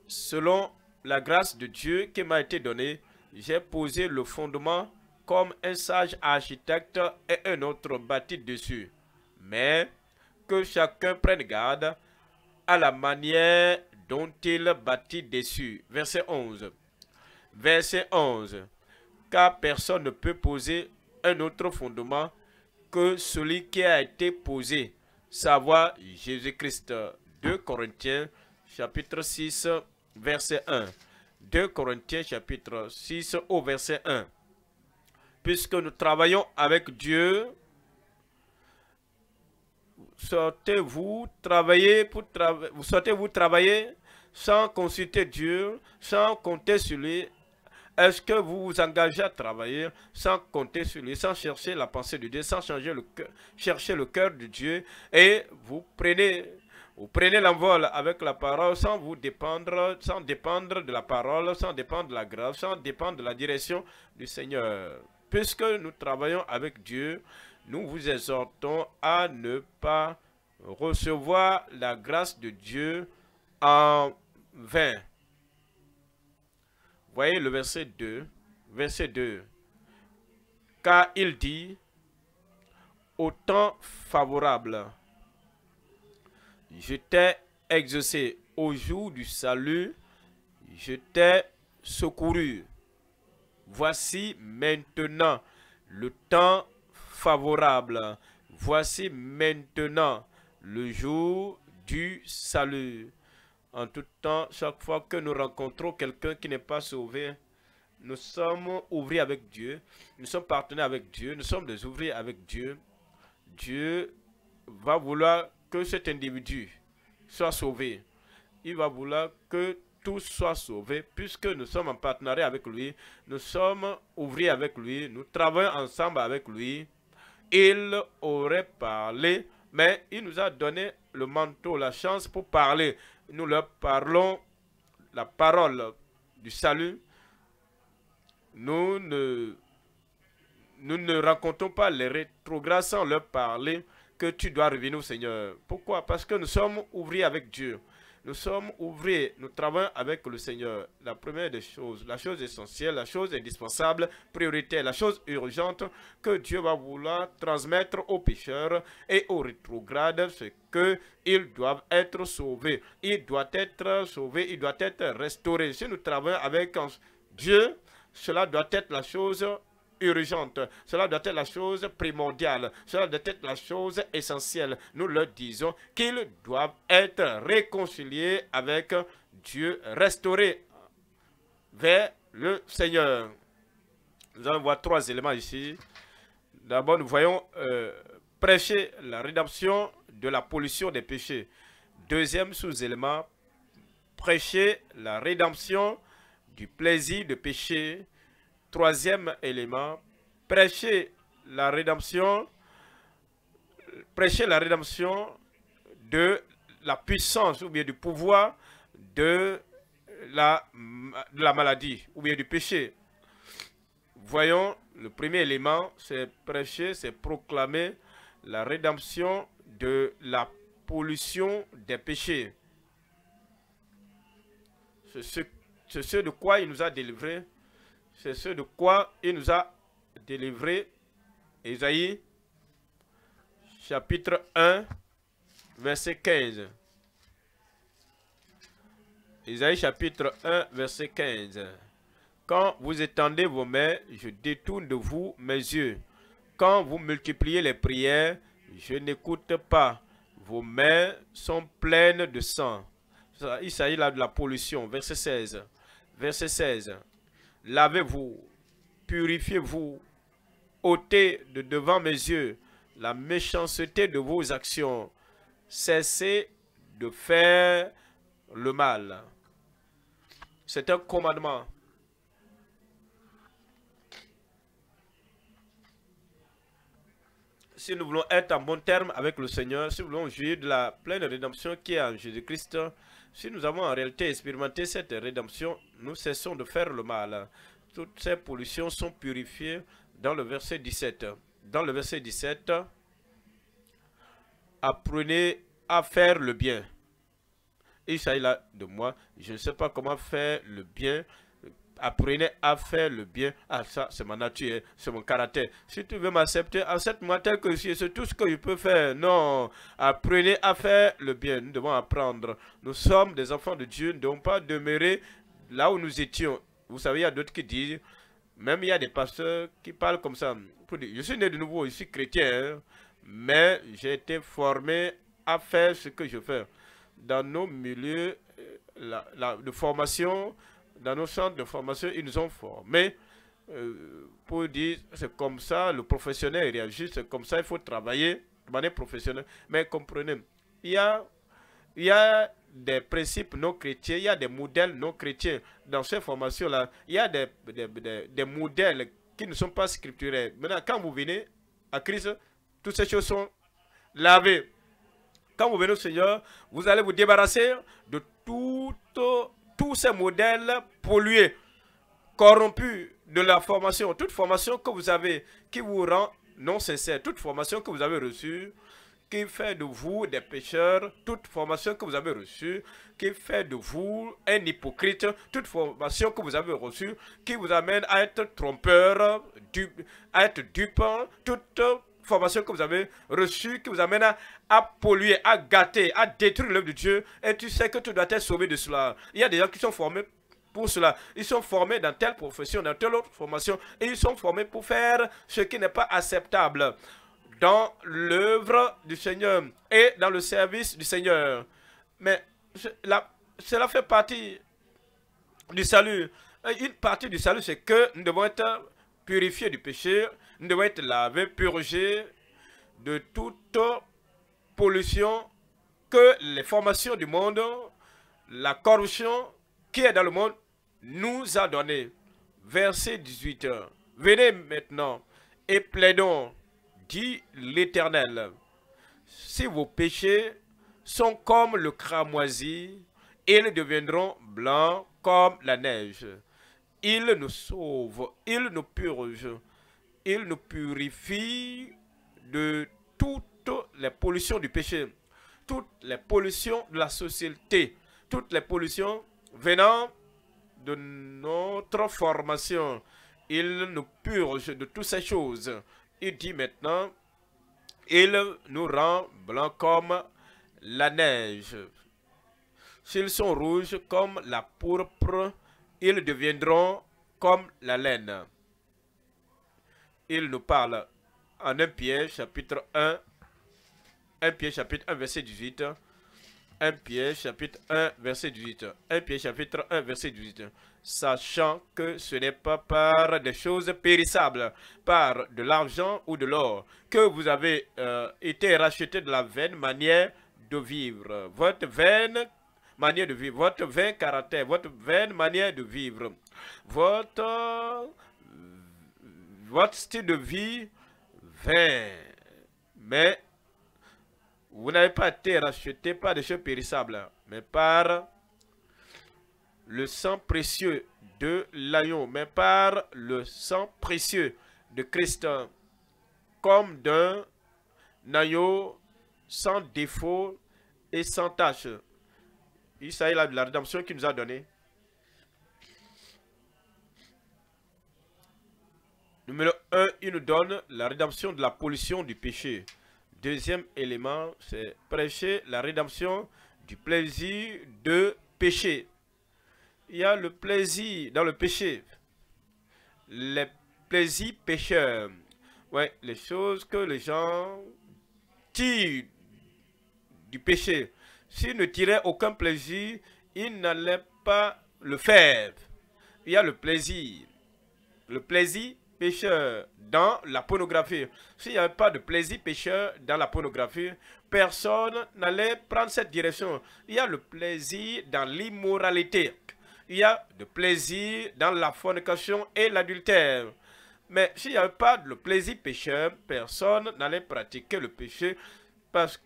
Selon la grâce de Dieu qui m'a été donnée, j'ai posé le fondement comme un sage architecte et un autre bâti dessus. Mais que chacun prenne garde à la manière dont il bâtit dessus. Verset 11. Verset 11. Car personne ne peut poser un autre fondement que celui qui a été posé, savoir Jésus-Christ. 2 Corinthiens chapitre 6 verset 1. 2 Corinthiens chapitre 6 au verset 1 puisque nous travaillons avec Dieu, sortez-vous travailler pour vous vous travailler sans consulter Dieu, sans compter sur lui. Est-ce que vous vous engagez à travailler sans compter sur lui, sans chercher la pensée de Dieu, sans changer le chercher le cœur de Dieu et vous prenez vous prenez l'envol avec la parole sans vous dépendre, sans dépendre de la parole, sans dépendre de la grâce, sans dépendre de la direction du Seigneur puisque nous travaillons avec Dieu, nous vous exhortons à ne pas recevoir la grâce de Dieu en vain. Voyez le verset 2, verset 2. Car il dit, au temps favorable, je t'ai exaucé au jour du salut, je t'ai secouru. Voici maintenant le temps favorable. Voici maintenant le jour du salut. En tout temps, chaque fois que nous rencontrons quelqu'un qui n'est pas sauvé, nous sommes ouvriers avec Dieu. Nous sommes partenaires avec Dieu. Nous sommes des ouvriers avec Dieu. Dieu va vouloir que cet individu soit sauvé. Il va vouloir que tous soient sauvés, puisque nous sommes en partenariat avec lui, nous sommes ouvriers avec lui, nous travaillons ensemble avec lui. Il aurait parlé, mais il nous a donné le manteau, la chance pour parler. Nous leur parlons la parole du salut. Nous ne, nous ne racontons pas les rétrogrades sans leur parler que tu dois revenir au Seigneur. Pourquoi Parce que nous sommes ouvriers avec Dieu. Nous sommes ouvrés, nous travaillons avec le Seigneur. La première des choses, la chose essentielle, la chose indispensable, prioritaire, la chose urgente que Dieu va vouloir transmettre aux pécheurs et aux rétrogrades, c'est qu'ils doivent être sauvés. Ils doivent être sauvés, ils doivent être restaurés. Si nous travaillons avec Dieu, cela doit être la chose urgente. Cela doit être la chose primordiale. Cela doit être la chose essentielle. Nous leur disons qu'ils doivent être réconciliés avec Dieu, restaurés vers le Seigneur. Nous allons voir trois éléments ici. D'abord, nous voyons euh, prêcher la rédemption de la pollution des péchés. Deuxième sous-élément, prêcher la rédemption du plaisir de péché. Troisième élément, prêcher la rédemption, prêcher la rédemption de la puissance ou bien du pouvoir de la, maladie ou bien du péché. Voyons, le premier élément, c'est prêcher, c'est proclamer la rédemption de la pollution des péchés. C'est ce, ce de quoi il nous a délivré. C'est ce de quoi il nous a délivré isaïe, chapitre 1 verset 15. isaïe, chapitre 1 verset 15. Quand vous étendez vos mains, je détourne de vous mes yeux. Quand vous multipliez les prières, je n'écoute pas. Vos mains sont pleines de sang. Il s'agit là de la pollution. Verset 16. Verset 16. Lavez-vous, purifiez-vous, ôtez de devant mes yeux la méchanceté de vos actions. Cessez de faire le mal. C'est un commandement. Si nous voulons être en bon terme avec le Seigneur, si nous voulons jouir de la pleine rédemption qui est en Jésus-Christ, si nous avons en réalité expérimenté cette rédemption, nous cessons de faire le mal. Toutes ces pollutions sont purifiées dans le verset 17. Dans le verset 17, apprenez à faire le bien. Il s'agit là de moi. Je ne sais pas comment faire le bien apprenez à faire le bien. Ah, ça, c'est ma nature, hein, c'est mon caractère. Si tu veux m'accepter, accepte-moi tel que je suis. C'est tout ce que je peux faire. Non, apprenez à faire le bien. Nous devons apprendre. Nous sommes des enfants de Dieu. Nous ne devons pas demeurer là où nous étions. Vous savez, il y a d'autres qui disent, même il y a des pasteurs qui parlent comme ça. je suis né de nouveau, je suis chrétien, mais j'ai été formé à faire ce que je fais. Dans nos milieux euh, de formation, dans nos centres de formation, ils nous ont formés euh, pour dire c'est comme ça, le professionnel réagit, c'est comme ça, il faut travailler de manière professionnelle. Mais comprenez, il y a, il y a des principes non chrétiens, il y a des modèles non chrétiens. Dans ces formations-là, il y a des, des, modèles qui ne sont pas scripturaires. Maintenant, quand vous venez à Christ, toutes ces choses sont lavées. Quand vous venez au Seigneur, vous allez vous débarrasser de tout tous ces modèles pollués, corrompus de la formation. Toute formation que vous avez qui vous rend non sincère, toute formation que vous avez reçue qui fait de vous des pécheurs, toute formation que vous avez reçue qui fait de vous un hypocrite, toute formation que vous avez reçue qui vous amène à être trompeur, à être dupe, toute formation que vous avez reçue qui vous amène à, polluer, à gâter, à détruire l'œuvre de Dieu. Et tu sais que tu dois être sauvé de cela. Il y a des gens qui sont formés pour cela. Ils sont formés dans telle profession, dans telle autre formation. Et ils sont formés pour faire ce qui n'est pas acceptable dans l'œuvre du Seigneur et dans le service du Seigneur. Mais cela, fait partie du salut. une partie du salut, c'est que nous devons être purifiés du péché, être purgé de toute pollution que les formations du monde, la corruption qui est dans le monde, nous a donné. Verset 18. Venez maintenant et plaidons, dit l'Éternel. Si vos péchés sont comme le cramoisi, ils deviendront blancs comme la neige. Il nous sauve, il nous purge, il nous purifie de toutes les pollutions du péché, toutes les pollutions de la société, toutes les pollutions venant de notre formation. Il nous purge de toutes ces choses. Il dit maintenant, il nous rend blancs comme la neige. S'ils sont rouges comme la pourpre, ils deviendront comme la laine il nous parle en 1 Pierre chapitre 1, 1 Pierre chapitre 1 verset 18, 1 Pierre chapitre 1 verset 18, 1 Pierre chapitre 1 verset 18, sachant que ce n'est pas par des choses périssables, par de l'argent ou de l'or, que vous avez euh, été racheté de la vaine manière de vivre, votre vaine manière de vivre, votre vain caractère, votre vaine manière de vivre, votre votre style de vie vint, Mais vous n'avez pas été racheté par des choses périssables, mais par le sang précieux de l'agneau, mais par le sang précieux de Christ, comme d'un agneau sans défaut et sans tâche. Il s'agit de la rédemption qu'il nous a donnée. Numéro 1, il nous donne la rédemption de la pollution du péché. Deuxième élément, c'est prêcher la rédemption du plaisir de péché. Il y a le plaisir dans le péché. Les plaisirs pécheurs. Ouais, les choses que les gens tirent du péché. S'ils ne tiraient aucun plaisir, ils n'allaient pas le faire. Il y a le plaisir. Le plaisir pécheur dans la pornographie. S'il n'y avait pas de plaisir pécheur dans la pornographie, personne n'allait prendre cette direction. Il y a le plaisir dans l'immoralité. Il y a le plaisir dans la fornication et l'adultère. Mais s'il n'y avait pas de plaisir pécheur, personne n'allait pratiquer le péché parce que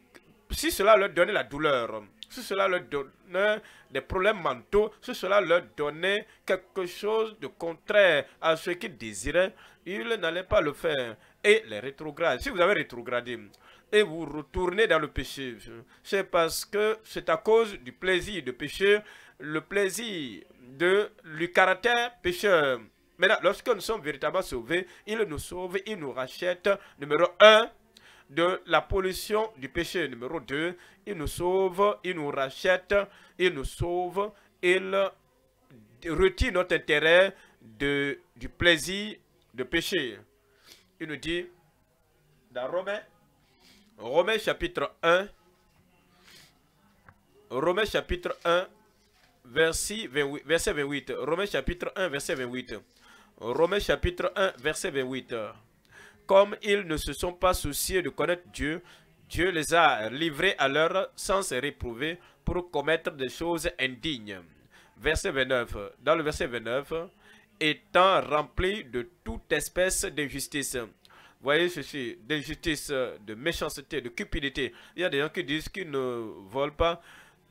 si cela leur donnait la douleur si cela leur donnait des problèmes mentaux, si cela leur donnait quelque chose de contraire à ce qu'ils désiraient, ils n'allaient pas le faire. Et les rétrogrades, si vous avez rétrogradé et vous retournez dans le péché, c'est parce que c'est à cause du plaisir de pécher, le plaisir de, du caractère pécheur. Maintenant, lorsque nous sommes véritablement sauvés, il nous sauve, il nous rachète. Numéro un de la pollution du péché numéro 2. Il nous sauve, il nous rachète, il nous sauve, il retire notre intérêt de, du plaisir de péché. Il nous dit dans Romains, Romains chapitre 1, Romains chapitre 1, verset 28, verset 28. Romains chapitre 1, verset 28. Romains chapitre 1, verset 28 comme ils ne se sont pas souciés de connaître Dieu, Dieu les a livrés à leur sans se réprouver pour commettre des choses indignes. Verset 29. Dans le verset 29, étant rempli de toute espèce d'injustice. Voyez ceci, d'injustice, de méchanceté, de cupidité. Il y a des gens qui disent qu'ils ne volent pas,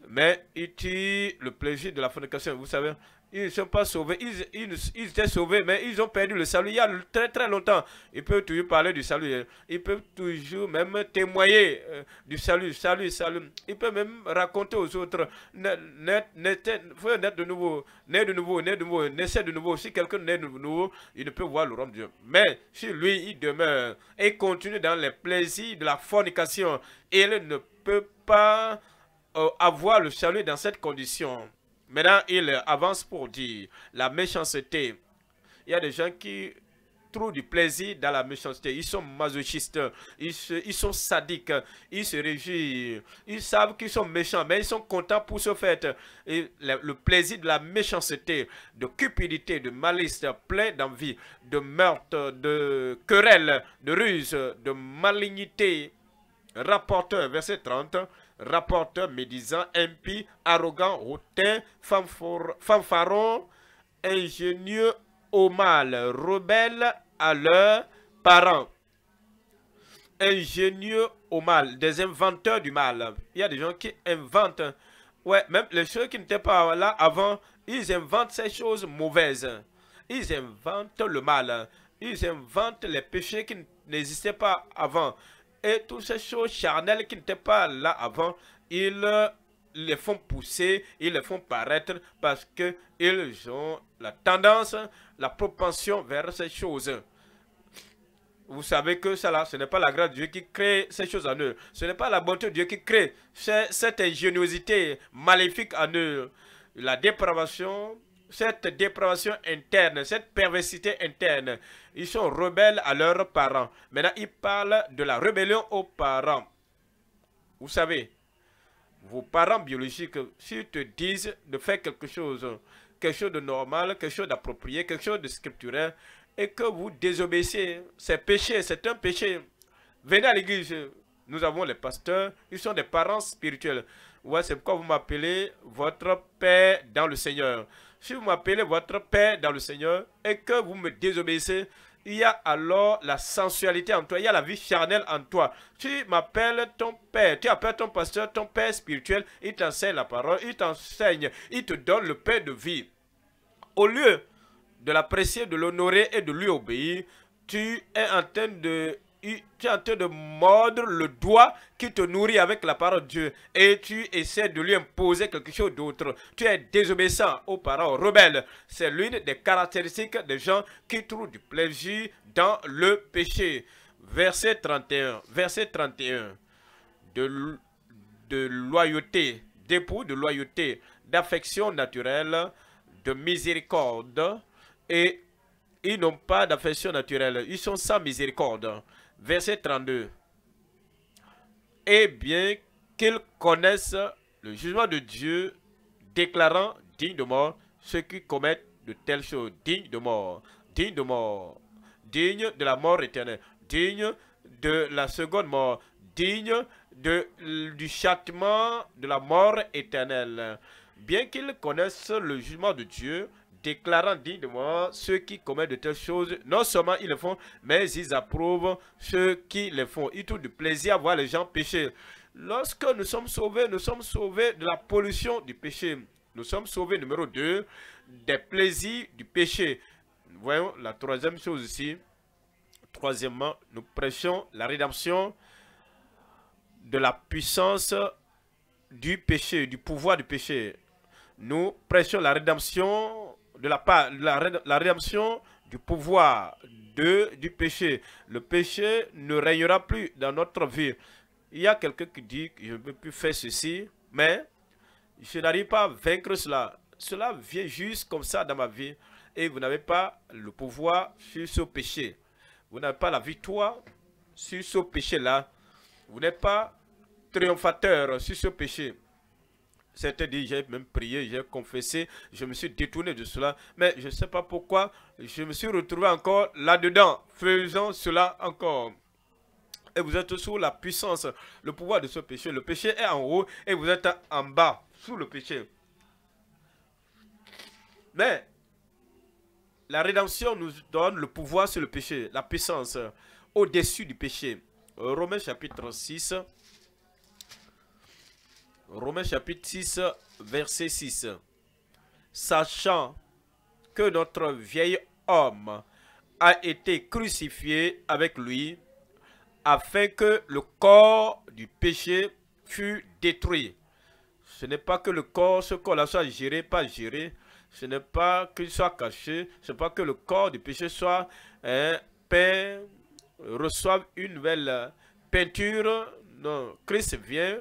mais ils tirent le plaisir de la fornication. Vous savez, ils ne sont pas sauvés. Ils, étaient sauvés, mais ils ont perdu le salut il y a très très longtemps. Ils peuvent toujours parler du salut. Ils peuvent toujours même témoigner euh, du salut, salut, salut. Ils peuvent même raconter aux autres. Naître de nouveau, naître de nouveau, naître de nouveau, naître de nouveau. Si quelqu'un naît de nouveau, il ne peut voir le royaume de Dieu. Mais si lui, il demeure et continue dans les plaisirs de la fornication, il ne peut pas euh, avoir le salut dans cette condition. Maintenant, il avance pour dire la méchanceté. Il y a des gens qui trouvent du plaisir dans la méchanceté. Ils sont masochistes, ils, sont sadiques, ils se réjouissent. Ils savent qu'ils sont méchants, mais ils sont contents pour ce fait. Et le, plaisir de la méchanceté, de cupidité, de malice, plein d'envie, de meurtre, de querelle, de ruse, de malignité. Rapporteur, verset 30 rapporteur médisant, impie, arrogant, hautain, fanfaron, ingénieux au mal, rebelle à leurs parents. Ingénieux au mal, des inventeurs du mal. Il y a des gens qui inventent. Ouais, même les choses qui n'étaient pas là avant, ils inventent ces choses mauvaises. Ils inventent le mal. Ils inventent les péchés qui n'existaient pas avant et toutes ces choses charnelles qui n'étaient pas là avant, ils euh, les font pousser, ils les font paraître parce qu'ils ont la tendance, la propension vers ces choses. Vous savez que cela, ce n'est pas la grâce de Dieu qui crée ces choses en eux. Ce n'est pas la bonté de Dieu qui crée cette ingéniosité maléfique en eux. La dépravation cette dépravation interne, cette perversité interne. Ils sont rebelles à leurs parents. Maintenant, ils parlent de la rébellion aux parents. Vous savez, vos parents biologiques, s'ils te disent de faire quelque chose, quelque chose de normal, quelque chose d'approprié, quelque chose de scripturaire, et que vous désobéissez, c'est péché, c'est un péché. Venez à l'église, nous avons les pasteurs, ils sont des parents spirituels. Ouais, c'est pourquoi vous m'appelez votre père dans le Seigneur si vous m'appelez votre père dans le Seigneur et que vous me désobéissez, il y a alors la sensualité en toi, il y a la vie charnelle en toi. Tu m'appelles ton père, tu appelles ton pasteur, ton père spirituel, il t'enseigne la parole, il t'enseigne, il te donne le père de vie. Au lieu de l'apprécier, de l'honorer et de lui obéir, tu es en train de tu es en train de mordre le doigt qui te nourrit avec la parole de Dieu et tu essaies de lui imposer quelque chose d'autre. Tu es désobéissant aux parents rebelles. C'est l'une des caractéristiques des gens qui trouvent du plaisir dans le péché. Verset 31. Verset 31. De, de loyauté, d'époux, de loyauté, d'affection naturelle, de miséricorde et ils n'ont pas d'affection naturelle. Ils sont sans miséricorde. Verset 32. Et bien qu'ils connaissent le jugement de Dieu, déclarant digne de mort ceux qui commettent de telles choses, digne de mort, digne de mort, digne de la mort éternelle, digne de la seconde mort, digne de, du châtiment de la mort éternelle. Bien qu'ils connaissent le jugement de Dieu, déclarant dignement ceux qui commettent de telles choses. Non seulement ils le font, mais ils approuvent ceux qui le font. Ils trouvent du plaisir à voir les gens pécher. Lorsque nous sommes sauvés, nous sommes sauvés de la pollution du péché. Nous sommes sauvés, numéro 2, des plaisirs du péché. Voyons la troisième chose ici. Troisièmement, nous prêchons la rédemption de la puissance du péché, du pouvoir du péché. Nous prêchons la rédemption de la, rédemption du pouvoir de, du péché. Le péché ne règnera plus dans notre vie. Il y a quelqu'un qui dit que je ne peux plus faire ceci, mais je n'arrive pas à vaincre cela. Cela vient juste comme ça dans ma vie. Et vous n'avez pas le pouvoir sur ce péché. Vous n'avez pas la victoire sur ce péché-là. Vous n'êtes pas triomphateur sur ce péché. C'était dit, j'ai même prié, j'ai confessé, je me suis détourné de cela. Mais je ne sais pas pourquoi, je me suis retrouvé encore là-dedans. faisant cela encore. Et vous êtes sous la puissance, le pouvoir de ce péché. Le péché est en haut et vous êtes en bas, sous le péché. Mais la rédemption nous donne le pouvoir sur le péché, la puissance au-dessus du péché. Romains chapitre 6, Romains chapitre 6, verset 6. Sachant que notre vieil homme a été crucifié avec lui, afin que le corps du péché fût détruit. Ce n'est pas que le corps, ce corps-là soit géré, pas géré. Ce n'est pas qu'il soit caché. Ce n'est pas que le corps du péché soit un hein, peint, reçoive une nouvelle peinture. Non, Christ vient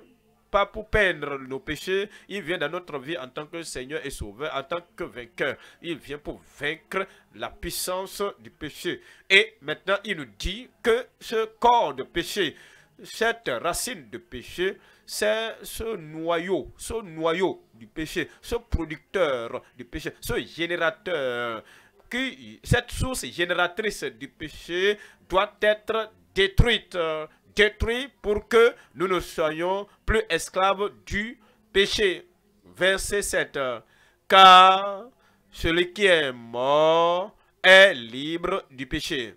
pas pour peindre nos péchés, il vient dans notre vie en tant que Seigneur et Sauveur, en tant que vainqueur. Il vient pour vaincre la puissance du péché. Et maintenant, il nous dit que ce corps de péché, cette racine de péché, c'est ce noyau, ce noyau du péché, ce producteur du péché, ce générateur, qui, cette source génératrice du péché doit être détruite détruit pour que nous ne soyons plus esclaves du péché. Verset 7. Car celui qui est mort est libre du péché.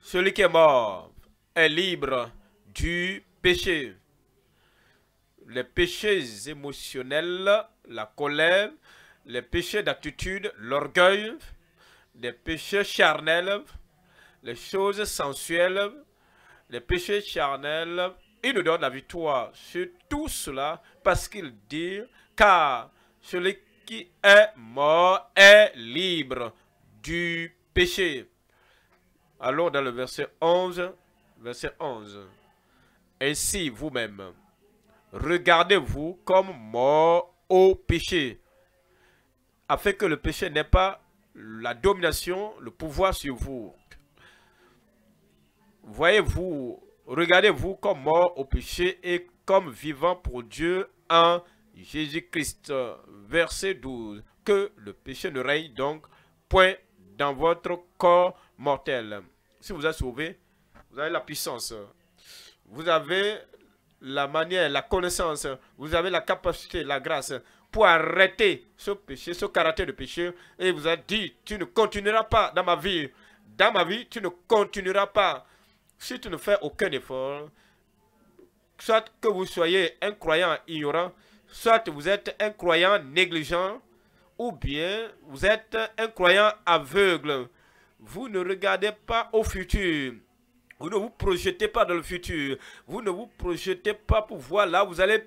Celui qui est mort est libre du péché. Les péchés émotionnels, la colère, les péchés d'attitude, l'orgueil, les péchés charnels, les choses sensuelles, les péchés charnels. Il nous donne la victoire sur tout cela parce qu'il dit, car celui qui est mort est libre du péché. Alors dans le verset 11, verset 11, Ainsi vous-même, regardez-vous comme mort au péché, afin que le péché n'ait pas la domination, le pouvoir sur vous. Voyez-vous, regardez-vous comme mort au péché et comme vivant pour Dieu en Jésus-Christ. Verset 12. Que le péché ne règne donc point dans votre corps mortel. Si vous êtes sauvé, vous avez la puissance. Vous avez la manière, la connaissance. Vous avez la capacité, la grâce pour arrêter ce péché, ce caractère de péché. Et vous a dit, tu ne continueras pas dans ma vie. Dans ma vie, tu ne continueras pas. Si tu ne fais aucun effort, soit que vous soyez un croyant ignorant, soit vous êtes un croyant négligent, ou bien vous êtes un croyant aveugle. Vous ne regardez pas au futur. Vous ne vous projetez pas dans le futur. Vous ne vous projetez pas pour voir là où vous allez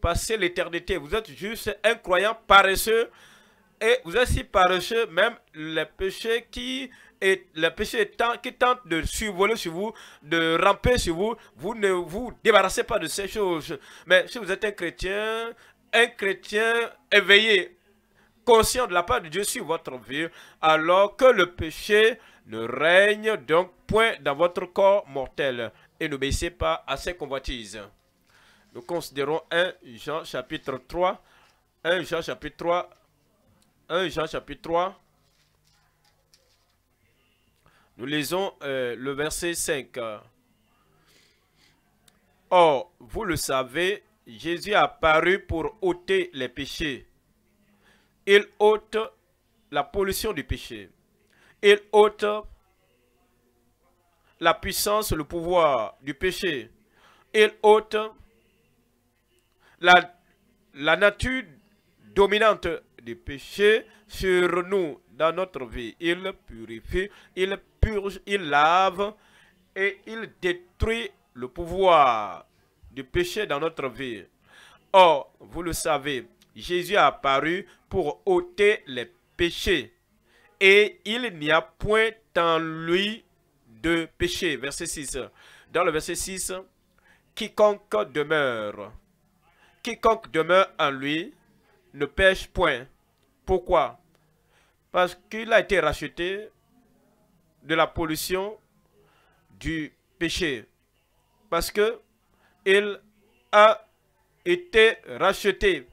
passer l'éternité. Vous êtes juste un croyant paresseux. Et vous êtes si paresseux, même les péchés qui et le péché qui tente de survoler sur vous, de ramper sur vous, vous ne vous débarrassez pas de ces choses. Mais si vous êtes un chrétien, un chrétien éveillé, conscient de la part de Dieu sur votre vie, alors que le péché ne règne donc point dans votre corps mortel. Et n'obéissez pas à ses convoitises. Nous considérons 1 Jean chapitre 3, 1 Jean chapitre 3, 1 Jean chapitre 3, nous lisons euh, le verset 5. Or, vous le savez, Jésus a paru pour ôter les péchés. Il ôte la pollution du péché. Il ôte la puissance, le pouvoir du péché. Il ôte la, la nature dominante du péché sur nous, dans notre vie. Il purifie, il purifie purge, il lave et il détruit le pouvoir du péché dans notre vie. Or, vous le savez, Jésus a apparu pour ôter les péchés et il n'y a point en lui de péché. Verset 6. Dans le verset 6, quiconque demeure, quiconque demeure en lui ne pêche point. Pourquoi? Parce qu'il a été racheté de la pollution du péché. Parce que il a été racheté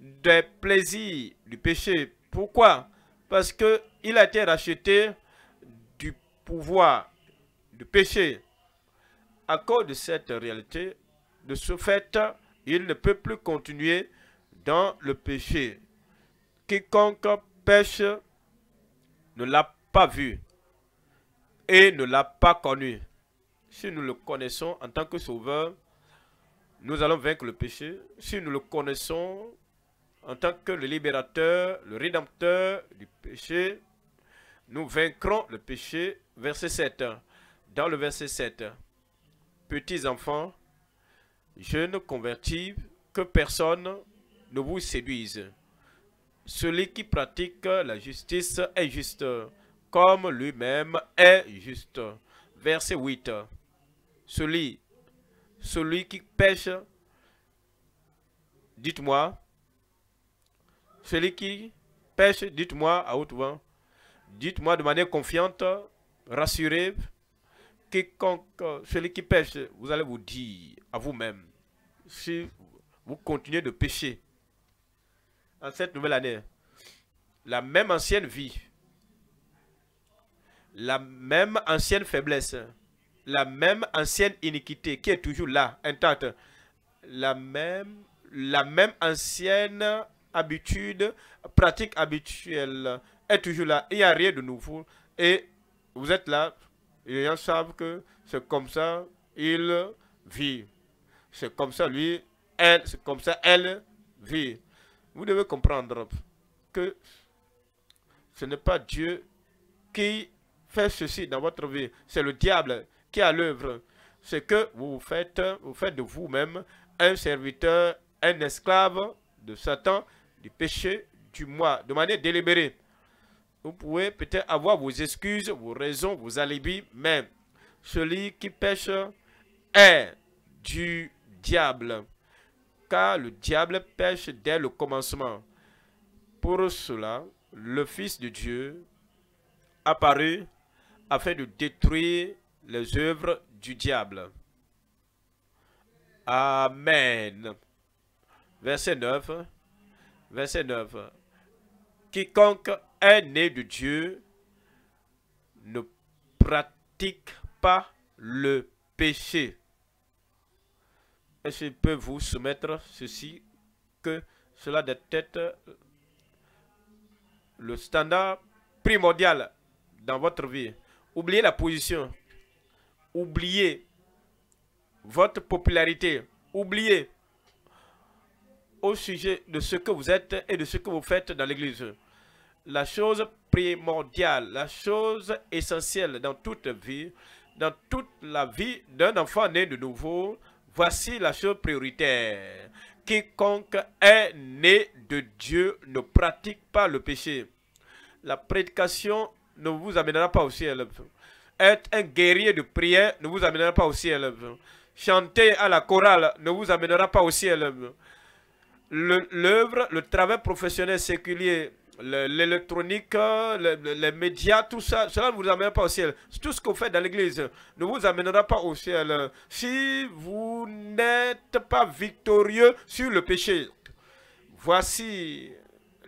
des plaisirs du péché. Pourquoi Parce que il a été racheté du pouvoir du péché. À cause de cette réalité, de ce fait, il ne peut plus continuer dans le péché. Quiconque pêche ne l'a pas vu et ne l'a pas connu. Si nous le connaissons en tant que sauveur, nous allons vaincre le péché. Si nous le connaissons en tant que le libérateur, le rédempteur du péché, nous vaincrons le péché. Verset 7. Dans le verset 7, petits enfants, jeunes convertis, que personne ne vous séduise. Celui qui pratique la justice est juste comme lui-même est juste. Verset 8. Celui, celui qui pêche, dites-moi, celui qui pêche, dites-moi à haute voix, dites-moi de manière confiante, rassurée, quiconque, celui qui pêche, vous allez vous dire à vous-même, si vous continuez de pêcher en cette nouvelle année, la même ancienne vie la même ancienne faiblesse, la même ancienne iniquité qui est toujours là, intacte, la même, la même ancienne habitude, pratique habituelle est toujours là. Il n'y a rien de nouveau. Et vous êtes là, les gens savent que c'est comme ça il vit. C'est comme ça lui, elle, c'est comme ça elle vit. Vous devez comprendre que ce n'est pas Dieu qui Faites ceci dans votre vie. C'est le diable qui a l'œuvre. Ce que vous faites, vous faites de vous-même un serviteur, un esclave de Satan, du péché, du moi, de manière délibérée. Vous pouvez peut-être avoir vos excuses, vos raisons, vos alibis, mais celui qui pêche est du diable. Car le diable pêche dès le commencement. Pour cela, le Fils de Dieu apparut afin de détruire les œuvres du diable. Amen. Verset 9. Verset 9. Quiconque est né de Dieu ne pratique pas le péché. Est-ce que je peux vous soumettre ceci que cela doit être le standard primordial dans votre vie Oubliez la position. Oubliez votre popularité. Oubliez au sujet de ce que vous êtes et de ce que vous faites dans l'Église. La chose primordiale, la chose essentielle dans toute vie, dans toute la vie d'un enfant né de nouveau, voici la chose prioritaire. Quiconque est né de Dieu ne pratique pas le péché. La prédication ne vous amènera pas au ciel. Être un guerrier de prière ne vous amènera pas au ciel. Chanter à la chorale ne vous amènera pas au ciel. L'œuvre, le, travail professionnel séculier, l'électronique, les médias, tout ça, cela ne vous amènera pas au ciel. Tout ce qu'on fait dans l'église ne vous amènera pas au ciel. Si vous n'êtes pas victorieux sur le péché, voici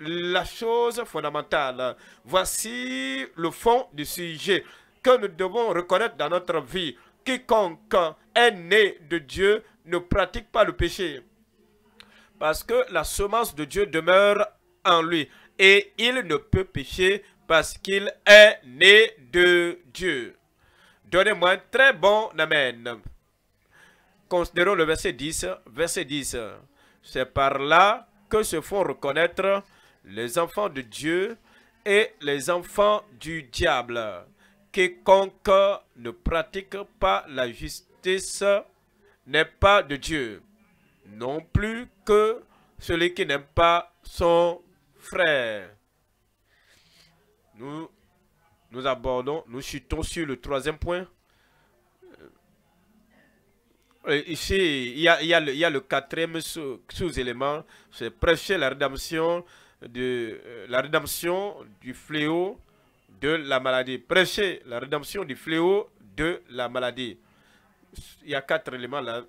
la chose fondamentale. Voici le fond du sujet que nous devons reconnaître dans notre vie. Quiconque est né de Dieu ne pratique pas le péché. Parce que la semence de Dieu demeure en lui. Et il ne peut pécher parce qu'il est né de Dieu. Donnez-moi un très bon Amen. Considérons le verset 10. Verset 10. C'est par là que se font reconnaître les enfants de Dieu et les enfants du diable. Quiconque ne pratique pas la justice n'est pas de Dieu, non plus que celui qui n'aime pas son frère. Nous, nous abordons, nous chutons sur le troisième point. Euh, ici, il y a, le, quatrième sous-élément, c'est prêcher la rédemption de euh, la rédemption du fléau de la maladie. Prêcher la rédemption du fléau de la maladie. Il y a quatre éléments là.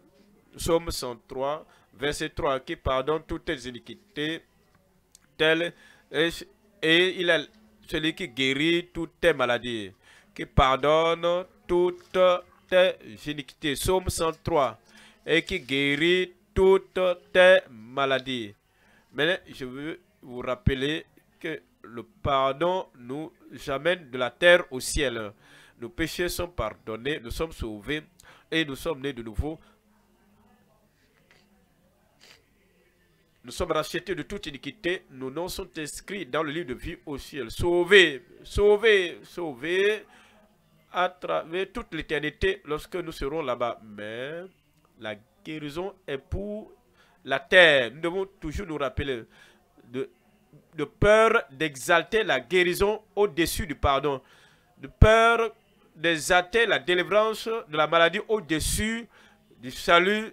somme 103, verset 3, qui pardonne toutes les iniquités, telles, et, il est celui qui guérit toutes tes maladies, qui pardonne toutes tes iniquités. somme 103, et qui guérit toutes tes maladies. mais je veux vous rappelez que le pardon nous amène de la terre au ciel. Nos péchés sont pardonnés, nous sommes sauvés et nous sommes nés de nouveau. Nous sommes rachetés de toute iniquité. Nos noms sont inscrits dans le livre de vie au ciel. Sauvés, sauvés, sauvés à travers toute l'éternité lorsque nous serons là-bas. Mais la guérison est pour la terre. Nous devons toujours nous rappeler de de peur d'exalter la guérison au-dessus du pardon, de peur d'exalter la délivrance de la maladie au-dessus du salut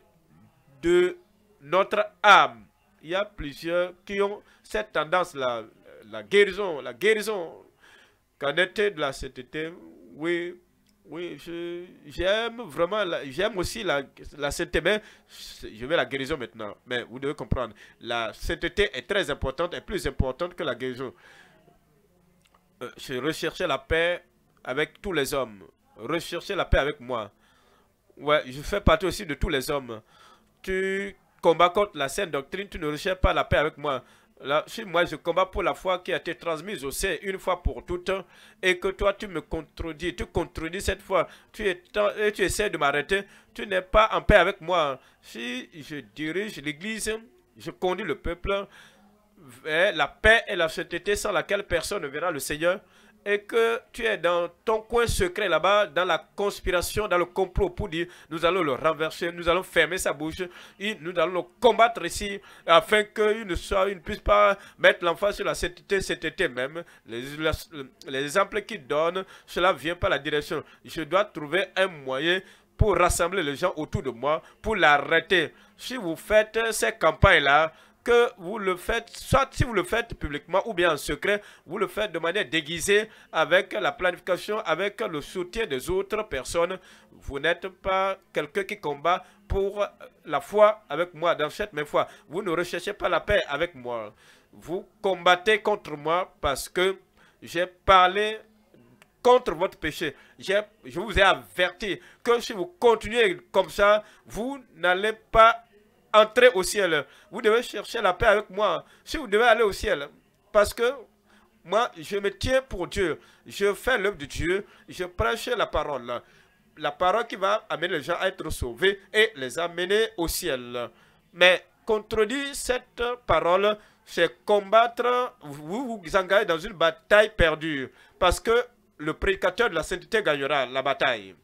de notre âme. Il y a plusieurs qui ont cette tendance-là, la guérison, la guérison. Qu'en était de la sainteté Oui, oui, j'aime vraiment, j'aime aussi la, la sainteté, mais je veux la guérison maintenant. Mais vous devez comprendre, la sainteté est très importante, est plus importante que la guérison. Euh, je recherchais la paix avec tous les hommes. Rechercher la paix avec moi. Ouais, je fais partie aussi de tous les hommes. Tu combats contre la sainte doctrine, tu ne recherches pas la paix avec moi si moi je combats pour la foi qui a été transmise au sein une fois pour toutes, et que toi tu me contredis, tu contredis cette foi, tu, es, tu essaies de m'arrêter, tu n'es pas en paix avec moi. Si je dirige l'Église, je conduis le peuple vers la paix et la sainteté sans laquelle personne ne verra le Seigneur, et que tu es dans ton coin secret là-bas, dans la conspiration, dans le complot pour dire nous allons le renverser, nous allons fermer sa bouche, nous allons le combattre ici afin qu'il ne, puisse pas mettre l'enfant sur la sainteté cet été même. L'exemple qu'il donne, cela vient par la direction. Je dois trouver un moyen pour rassembler les gens autour de moi, pour l'arrêter. Si vous faites ces campagnes-là, que vous le faites, soit si vous le faites publiquement ou bien en secret, vous le faites de manière déguisée avec la planification, avec le soutien des autres personnes. Vous n'êtes pas quelqu'un qui combat pour la foi avec moi, dans cette même foi. Vous ne recherchez pas la paix avec moi. Vous combattez contre moi parce que j'ai parlé contre votre péché. Je vous ai averti que si vous continuez comme ça, vous n'allez pas entrer au ciel. Vous devez chercher la paix avec moi. Si vous devez aller au ciel, parce que moi, je me tiens pour Dieu. Je fais l'œuvre de Dieu. Je prêche la parole. La parole qui va amener les gens à être sauvés et les amener au ciel. Mais contredire cette parole, c'est combattre, vous vous engagez dans une bataille perdue. Parce que le prédicateur de la sainteté gagnera la bataille.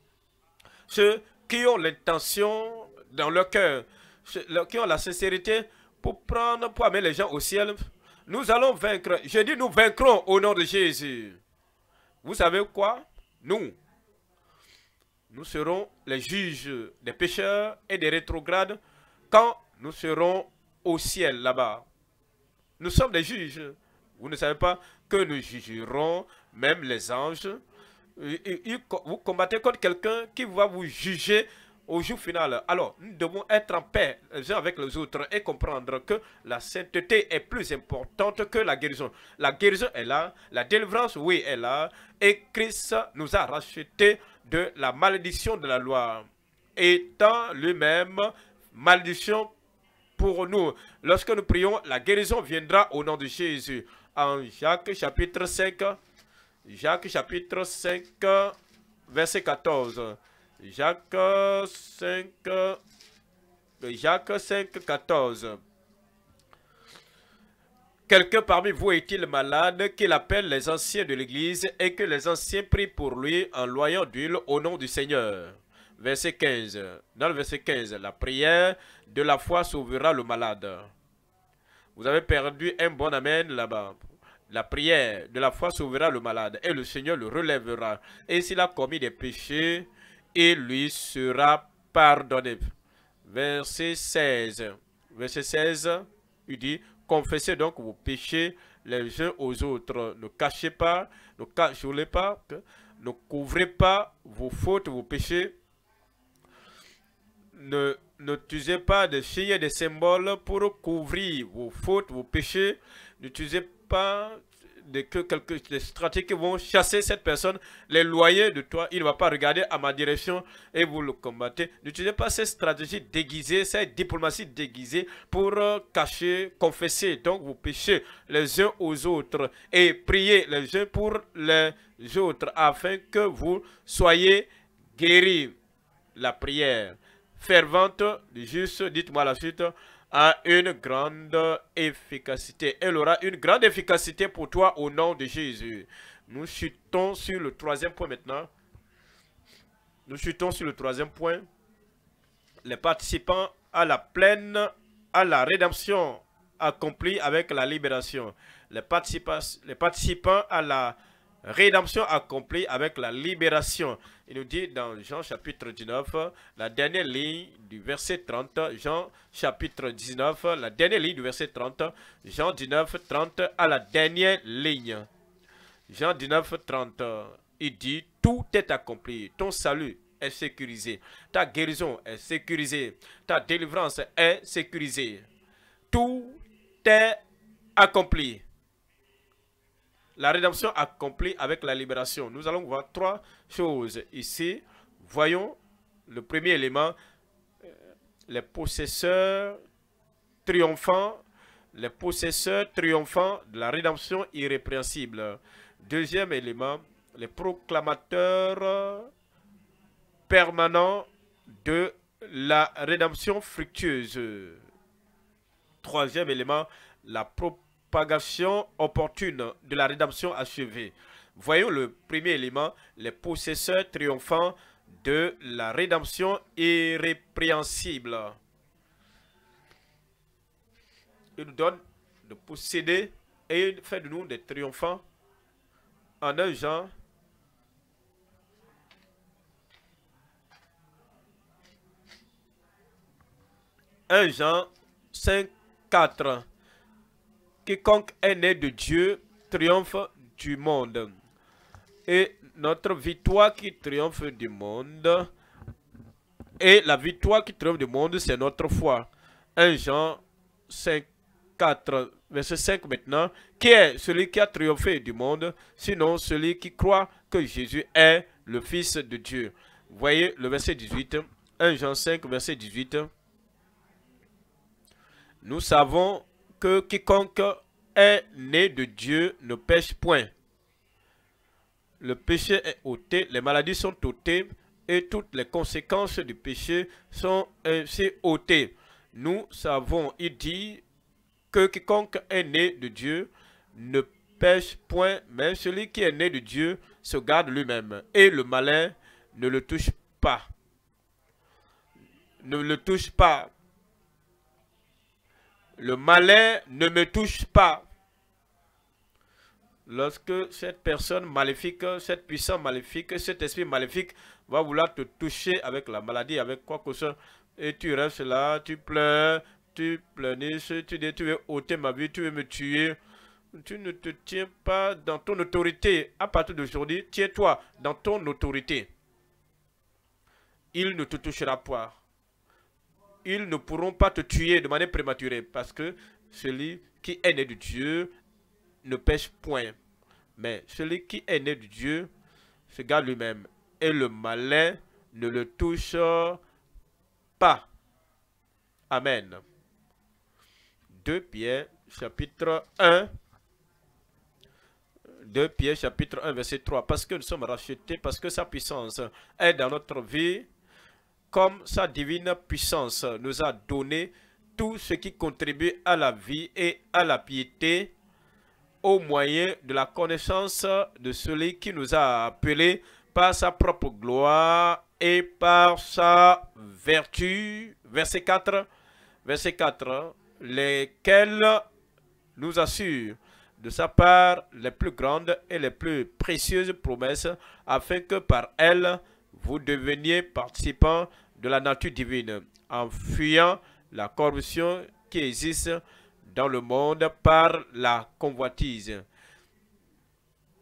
Ceux qui ont l'intention dans leur cœur qui ont la sincérité pour prendre, pour amener les gens au ciel. Nous allons vaincre. Je dis nous vaincrons au nom de Jésus. Vous savez quoi Nous, nous serons les juges des pécheurs et des rétrogrades quand nous serons au ciel là-bas. Nous sommes des juges. Vous ne savez pas que nous jugerons même les anges. Euh, euh, euh, vous combattez contre quelqu'un qui va vous juger au jour final. Alors, nous devons être en paix les uns avec les autres et comprendre que la sainteté est plus importante que la guérison. La guérison est là, la délivrance, oui, est là. Et Christ nous a rachetés de la malédiction de la loi, étant lui-même malédiction pour nous. Lorsque nous prions, la guérison viendra au nom de Jésus. En Jacques chapitre 5, Jacques chapitre 5, verset 14. Jacques 5, Jacques 14. Quelqu'un parmi vous est-il malade qu'il appelle les anciens de l'Église et que les anciens prient pour lui en loyant d'huile au nom du Seigneur Verset 15. Dans le verset 15, la prière de la foi sauvera le malade. Vous avez perdu un bon amen là-bas. La prière de la foi sauvera le malade et le Seigneur le relèvera. Et s'il a commis des péchés, et lui sera pardonné. Verset 16. Verset 16, il dit, confessez donc vos péchés les uns aux autres. Ne cachez pas, ne cachez pas, ne couvrez pas vos fautes, vos péchés. Ne N'utilisez pas de signes, et de symboles pour couvrir vos fautes, vos péchés. N'utilisez pas de que quelques stratégies vont chasser cette personne, les loyers de toi, il va pas regarder à ma direction et vous le combattez. N'utilisez pas ces stratégies déguisées, cette diplomatie déguisée pour euh, cacher, confesser donc vous péchez les uns aux autres et priez les uns pour les autres afin que vous soyez guéris. La prière fervente, juste, dites-moi la suite, a une grande efficacité. Elle aura une grande efficacité pour toi au nom de Jésus. Nous chutons sur le troisième point maintenant. Nous chutons sur le troisième point. Les participants à la pleine, à la rédemption accomplie avec la libération. Les, les participants à la rédemption accomplie avec la libération. Il nous dit dans Jean chapitre 19, la dernière ligne du verset 30, Jean chapitre 19, la dernière ligne du verset 30, Jean 19, 30 à la dernière ligne. Jean 19, 30, il dit, tout est accompli, ton salut est sécurisé, ta guérison est sécurisée, ta délivrance est sécurisée. Tout est accompli la rédemption accomplie avec la libération. Nous allons voir trois choses ici. Voyons le premier élément, euh, les possesseurs triomphants, les possesseurs triomphants de la rédemption irrépréhensible. Deuxième élément, les proclamateurs permanents de la rédemption fructueuse. Troisième élément, la proclamation propagation opportune de la rédemption achevée. Voyons le premier élément, les possesseurs triomphants de la rédemption irrépréhensible. Il nous donne de posséder et fait de nous des triomphants en un genre un Jean 5, 4. Quiconque est né de Dieu triomphe du monde. Et notre victoire qui triomphe du monde, et la victoire qui triomphe du monde, c'est notre foi. 1 Jean 5, 4, verset 5 maintenant. Qui est celui qui a triomphé du monde, sinon celui qui croit que Jésus est le Fils de Dieu. Voyez le verset 18, 1 Jean 5, verset 18. Nous savons que quiconque est né de Dieu ne pêche point. Le péché est ôté, les maladies sont ôtées et toutes les conséquences du péché sont ainsi ôtées. Nous savons, il dit, que quiconque est né de Dieu ne pêche point, mais celui qui est né de Dieu se garde lui-même et le malin ne le touche pas. Ne le touche pas le malin ne me touche pas. Lorsque cette personne maléfique, cette puissance maléfique, cet esprit maléfique va vouloir te toucher avec la maladie, avec quoi que ce soit, et tu restes là, tu pleures, tu pleurnisses, tu dis tu veux ôter ma vie, tu veux me tuer. Tu ne te tiens pas dans ton autorité. À partir d'aujourd'hui, tiens-toi dans ton autorité. Il ne te touchera pas ils ne pourront pas te tuer de manière prématurée, parce que celui qui est né de Dieu ne pêche point. Mais celui qui est né de Dieu se garde lui-même, et le malin ne le touche pas. Amen. 2 Pierre chapitre 1. 2 Pierre chapitre 1 verset 3. Parce que nous sommes rachetés, parce que sa puissance est dans notre vie comme sa divine puissance nous a donné tout ce qui contribue à la vie et à la piété au moyen de la connaissance de celui qui nous a appelés par sa propre gloire et par sa vertu. Verset 4, verset 4, lesquels nous assurent de sa part les plus grandes et les plus précieuses promesses, afin que par elles, vous deveniez participants de la nature divine en fuyant la corruption qui existe dans le monde par la convoitise.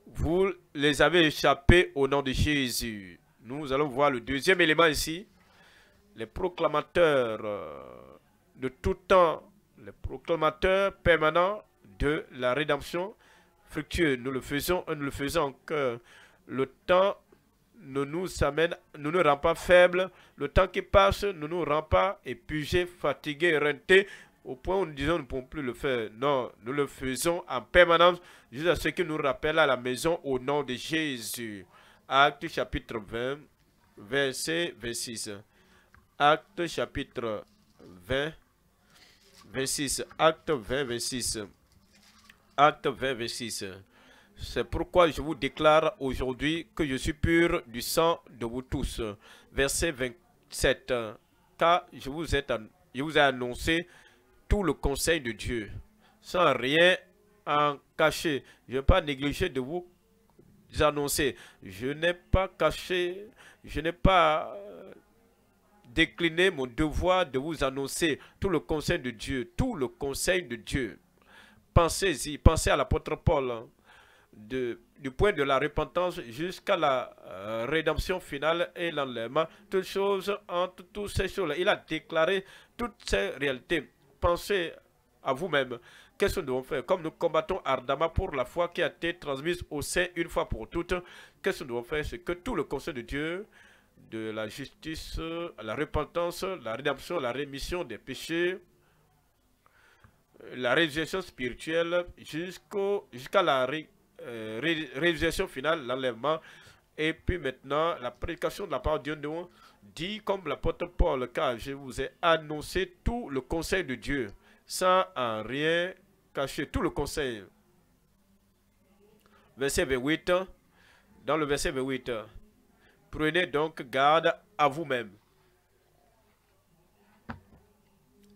Vous les avez échappés au nom de Jésus. Nous allons voir le deuxième élément ici. Les proclamateurs euh, de tout temps, les proclamateurs permanents de la rédemption fructueuse. Nous le faisons, nous le faisons encore. le temps ne nous amène, ne nous rend pas faibles. Le temps qui passe ne nous rend pas épuisés, fatigués, rentés, au point où nous disons nous ne pouvons plus le faire. Non, nous le faisons en permanence à ce qu'il nous rappelle à la maison au nom de Jésus. Acte chapitre 20, verset 26. Acte chapitre 20, 26. Acte 20, 26. Acte 20, 26. C'est pourquoi je vous déclare aujourd'hui que je suis pur du sang de vous tous. Verset 27. Car je vous ai, je vous ai annoncé tout le conseil de Dieu, sans rien en cacher. Je n'ai pas négligé de vous annoncer. Je n'ai pas caché, je n'ai pas euh, décliné mon devoir de vous annoncer tout le conseil de Dieu, tout le conseil de Dieu. Pensez-y, pensez à l'apôtre Paul. Hein du point de la repentance jusqu'à la euh, rédemption finale et l'enlèvement, toutes choses entre toutes ces choses. Il a déclaré toutes ces réalités. Pensez à vous-même. Qu'est-ce que nous devons faire Comme nous combattons ardemment pour la foi qui a été transmise au sein une fois pour toutes, qu'est-ce que nous devons faire C'est que tout le conseil de Dieu, de la justice, la repentance, la rédemption, la rémission des péchés, la résurrection spirituelle jusqu'à la la euh, réalisation finale, l'enlèvement, et puis maintenant la prédication de la part de Dieu nous dit, comme l'apôtre Paul, car je vous ai annoncé tout le conseil de Dieu, sans rien cacher tout le conseil. Verset 28, dans le verset 28, prenez donc garde à vous-même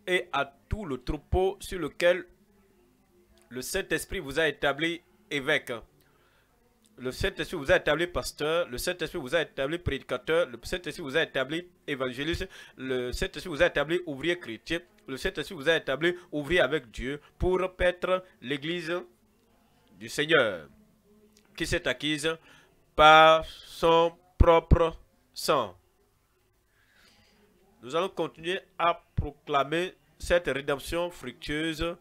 et à tout le troupeau sur lequel le Saint-Esprit vous a établi évêque. Le Saint-Esprit vous a établi pasteur, le Saint-Esprit vous a établi prédicateur, le Saint-Esprit vous a établi évangéliste, le Saint-Esprit vous a établi ouvrier chrétien, le Saint-Esprit vous a établi ouvrier avec Dieu pour paître l'église du Seigneur qui s'est acquise par son propre sang. Nous allons continuer à proclamer cette rédemption fructueuse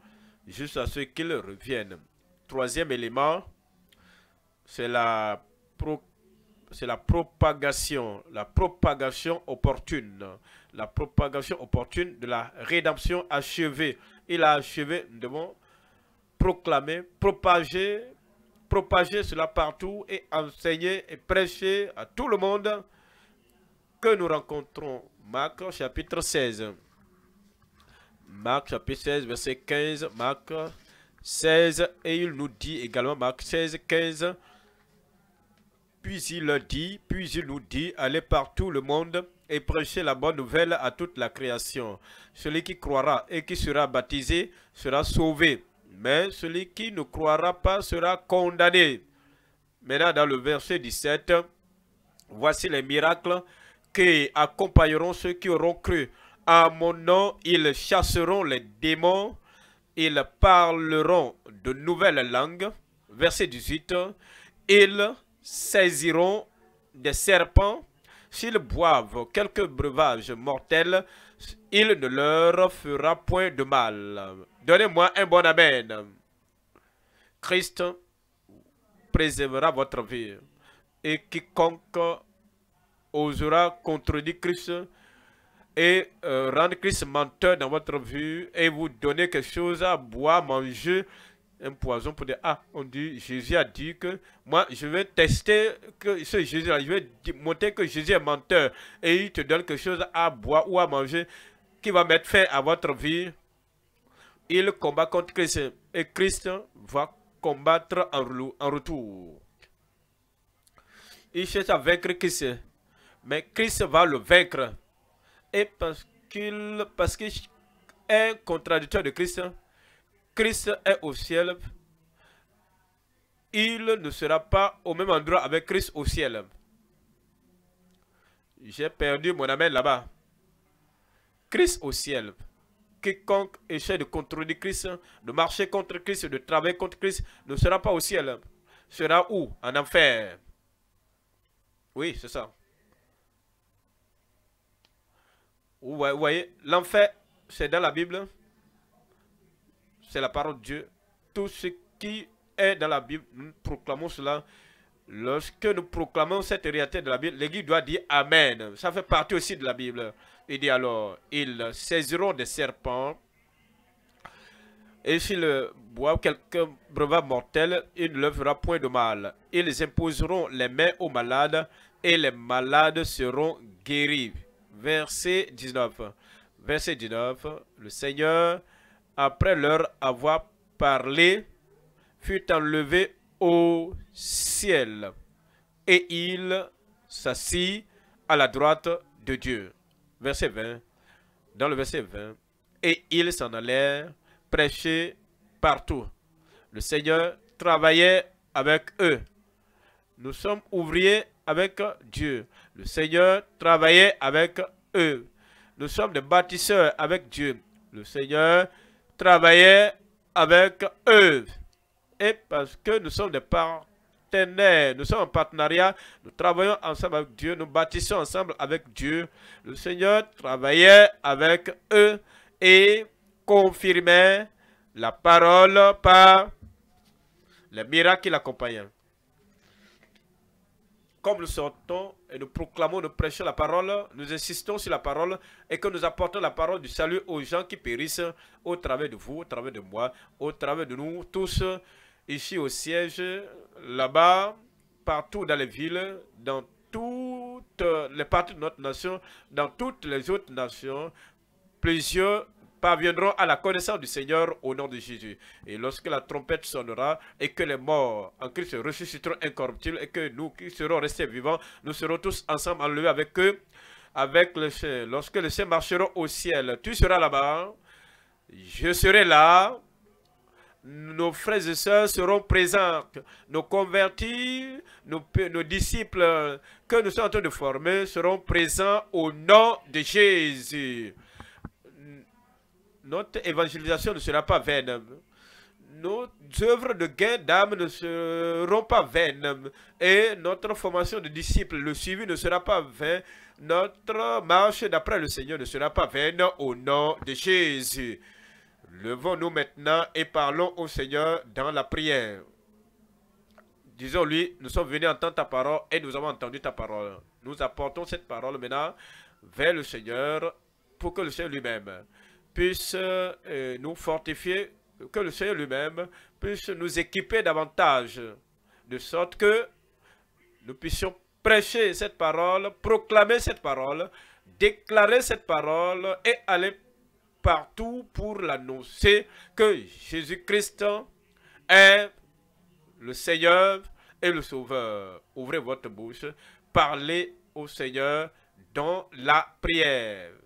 jusqu'à ce qu'il revienne troisième élément, c'est la, la propagation, la propagation opportune, la propagation opportune de la rédemption achevée. Il a achevé, nous devons proclamer, propager, propager cela partout et enseigner et prêcher à tout le monde que nous rencontrons. Marc chapitre 16. Marc chapitre 16, verset 15. Marc 16, et il nous dit également, Marc 16, 15, puis il dit, puis il nous dit, allez partout le monde et prêchez la bonne nouvelle à toute la création. Celui qui croira et qui sera baptisé sera sauvé, mais celui qui ne croira pas sera condamné. Maintenant, dans le verset 17, voici les miracles qui accompagneront ceux qui auront cru. À mon nom, ils chasseront les démons, ils parleront de nouvelles langues. Verset 18, ils saisiront des serpents. S'ils boivent quelques breuvages mortels, il ne leur fera point de mal. Donnez-moi un bon Amen. Christ préservera votre vie. Et quiconque osera contredire Christ et euh, rendre Christ menteur dans votre vie, et vous donner quelque chose à boire, à manger, un poison pour des... ah, on dit, Jésus a dit que moi, je vais tester que ce Jésus-là, je vais montrer que Jésus est menteur et il te donne quelque chose à boire ou à manger qui va mettre fin à votre vie. Il combat contre Christ et Christ va combattre en, retour. Il cherche à vaincre Christ, mais Christ va le vaincre et parce qu'il parce qu'il est contradictoire de Christ, Christ est au ciel, il ne sera pas au même endroit avec Christ au ciel. J'ai perdu mon amen là-bas. Christ au ciel. Quiconque essaie de contrôler Christ, de marcher contre Christ, de travailler contre Christ, ne sera pas au ciel. Sera où En enfer. Oui, c'est ça. Vous voyez, l'enfer, c'est dans la Bible. C'est la parole de Dieu. Tout ce qui est dans la Bible, nous proclamons cela. Lorsque nous proclamons cette réalité de la Bible, l'Église doit dire Amen. Ça fait partie aussi de la Bible. Il dit alors, ils saisiront des serpents. Et s'ils boivent quelqu'un brevet mortel, il ne leur fera point de mal. Ils imposeront les mains aux malades et les malades seront guéris verset 19. Verset 19, le Seigneur, après leur avoir parlé, fut enlevé au ciel et il s'assit à la droite de Dieu. Verset 20. Dans le verset 20, et ils s'en allèrent prêcher partout. Le Seigneur travaillait avec eux. Nous sommes ouvriers avec Dieu. Le Seigneur travaillait avec eux. Nous sommes des bâtisseurs avec Dieu. Le Seigneur travaillait avec eux. Et parce que nous sommes des partenaires, nous sommes en partenariat, nous travaillons ensemble avec Dieu, nous bâtissons ensemble avec Dieu. Le Seigneur travaillait avec eux et confirmait la parole par les miracles qui comme nous sortons et nous proclamons, nous prêchons la parole, nous insistons sur la parole et que nous apportons la parole du salut aux gens qui périssent au travers de vous, au travers de moi, au travers de nous tous, ici au siège, là-bas, partout dans les villes, dans toutes les parties de notre nation, dans toutes les autres nations, plusieurs parviendront à la connaissance du Seigneur au nom de Jésus. Et lorsque la trompette sonnera et que les morts en Christ ressusciteront incorruptibles et que nous qui serons restés vivants, nous serons tous ensemble enlevés avec eux, avec le Seigneur. Lorsque le Saint marchera au ciel, tu seras là-bas, je serai là, nos frères et sœurs seront présents, nos convertis, nos, nos, disciples que nous sommes en train de former seront présents au nom de Jésus. Notre évangélisation ne sera pas vaine. Nos œuvres de gain d'âme ne seront pas vaines. Et notre formation de disciples, le suivi ne sera pas vain. Notre marche d'après le Seigneur ne sera pas vaine au nom de Jésus. Levons-nous maintenant et parlons au Seigneur dans la prière. Disons-lui, nous sommes venus entendre ta parole et nous avons entendu ta parole. Nous apportons cette parole maintenant vers le Seigneur pour que le Seigneur lui-même puisse euh, nous fortifier, que le Seigneur lui-même puisse nous équiper davantage, de sorte que nous puissions prêcher cette parole, proclamer cette parole, déclarer cette parole et aller partout pour l'annoncer que Jésus-Christ est le Seigneur et le Sauveur. Ouvrez votre bouche, parlez au Seigneur dans la prière.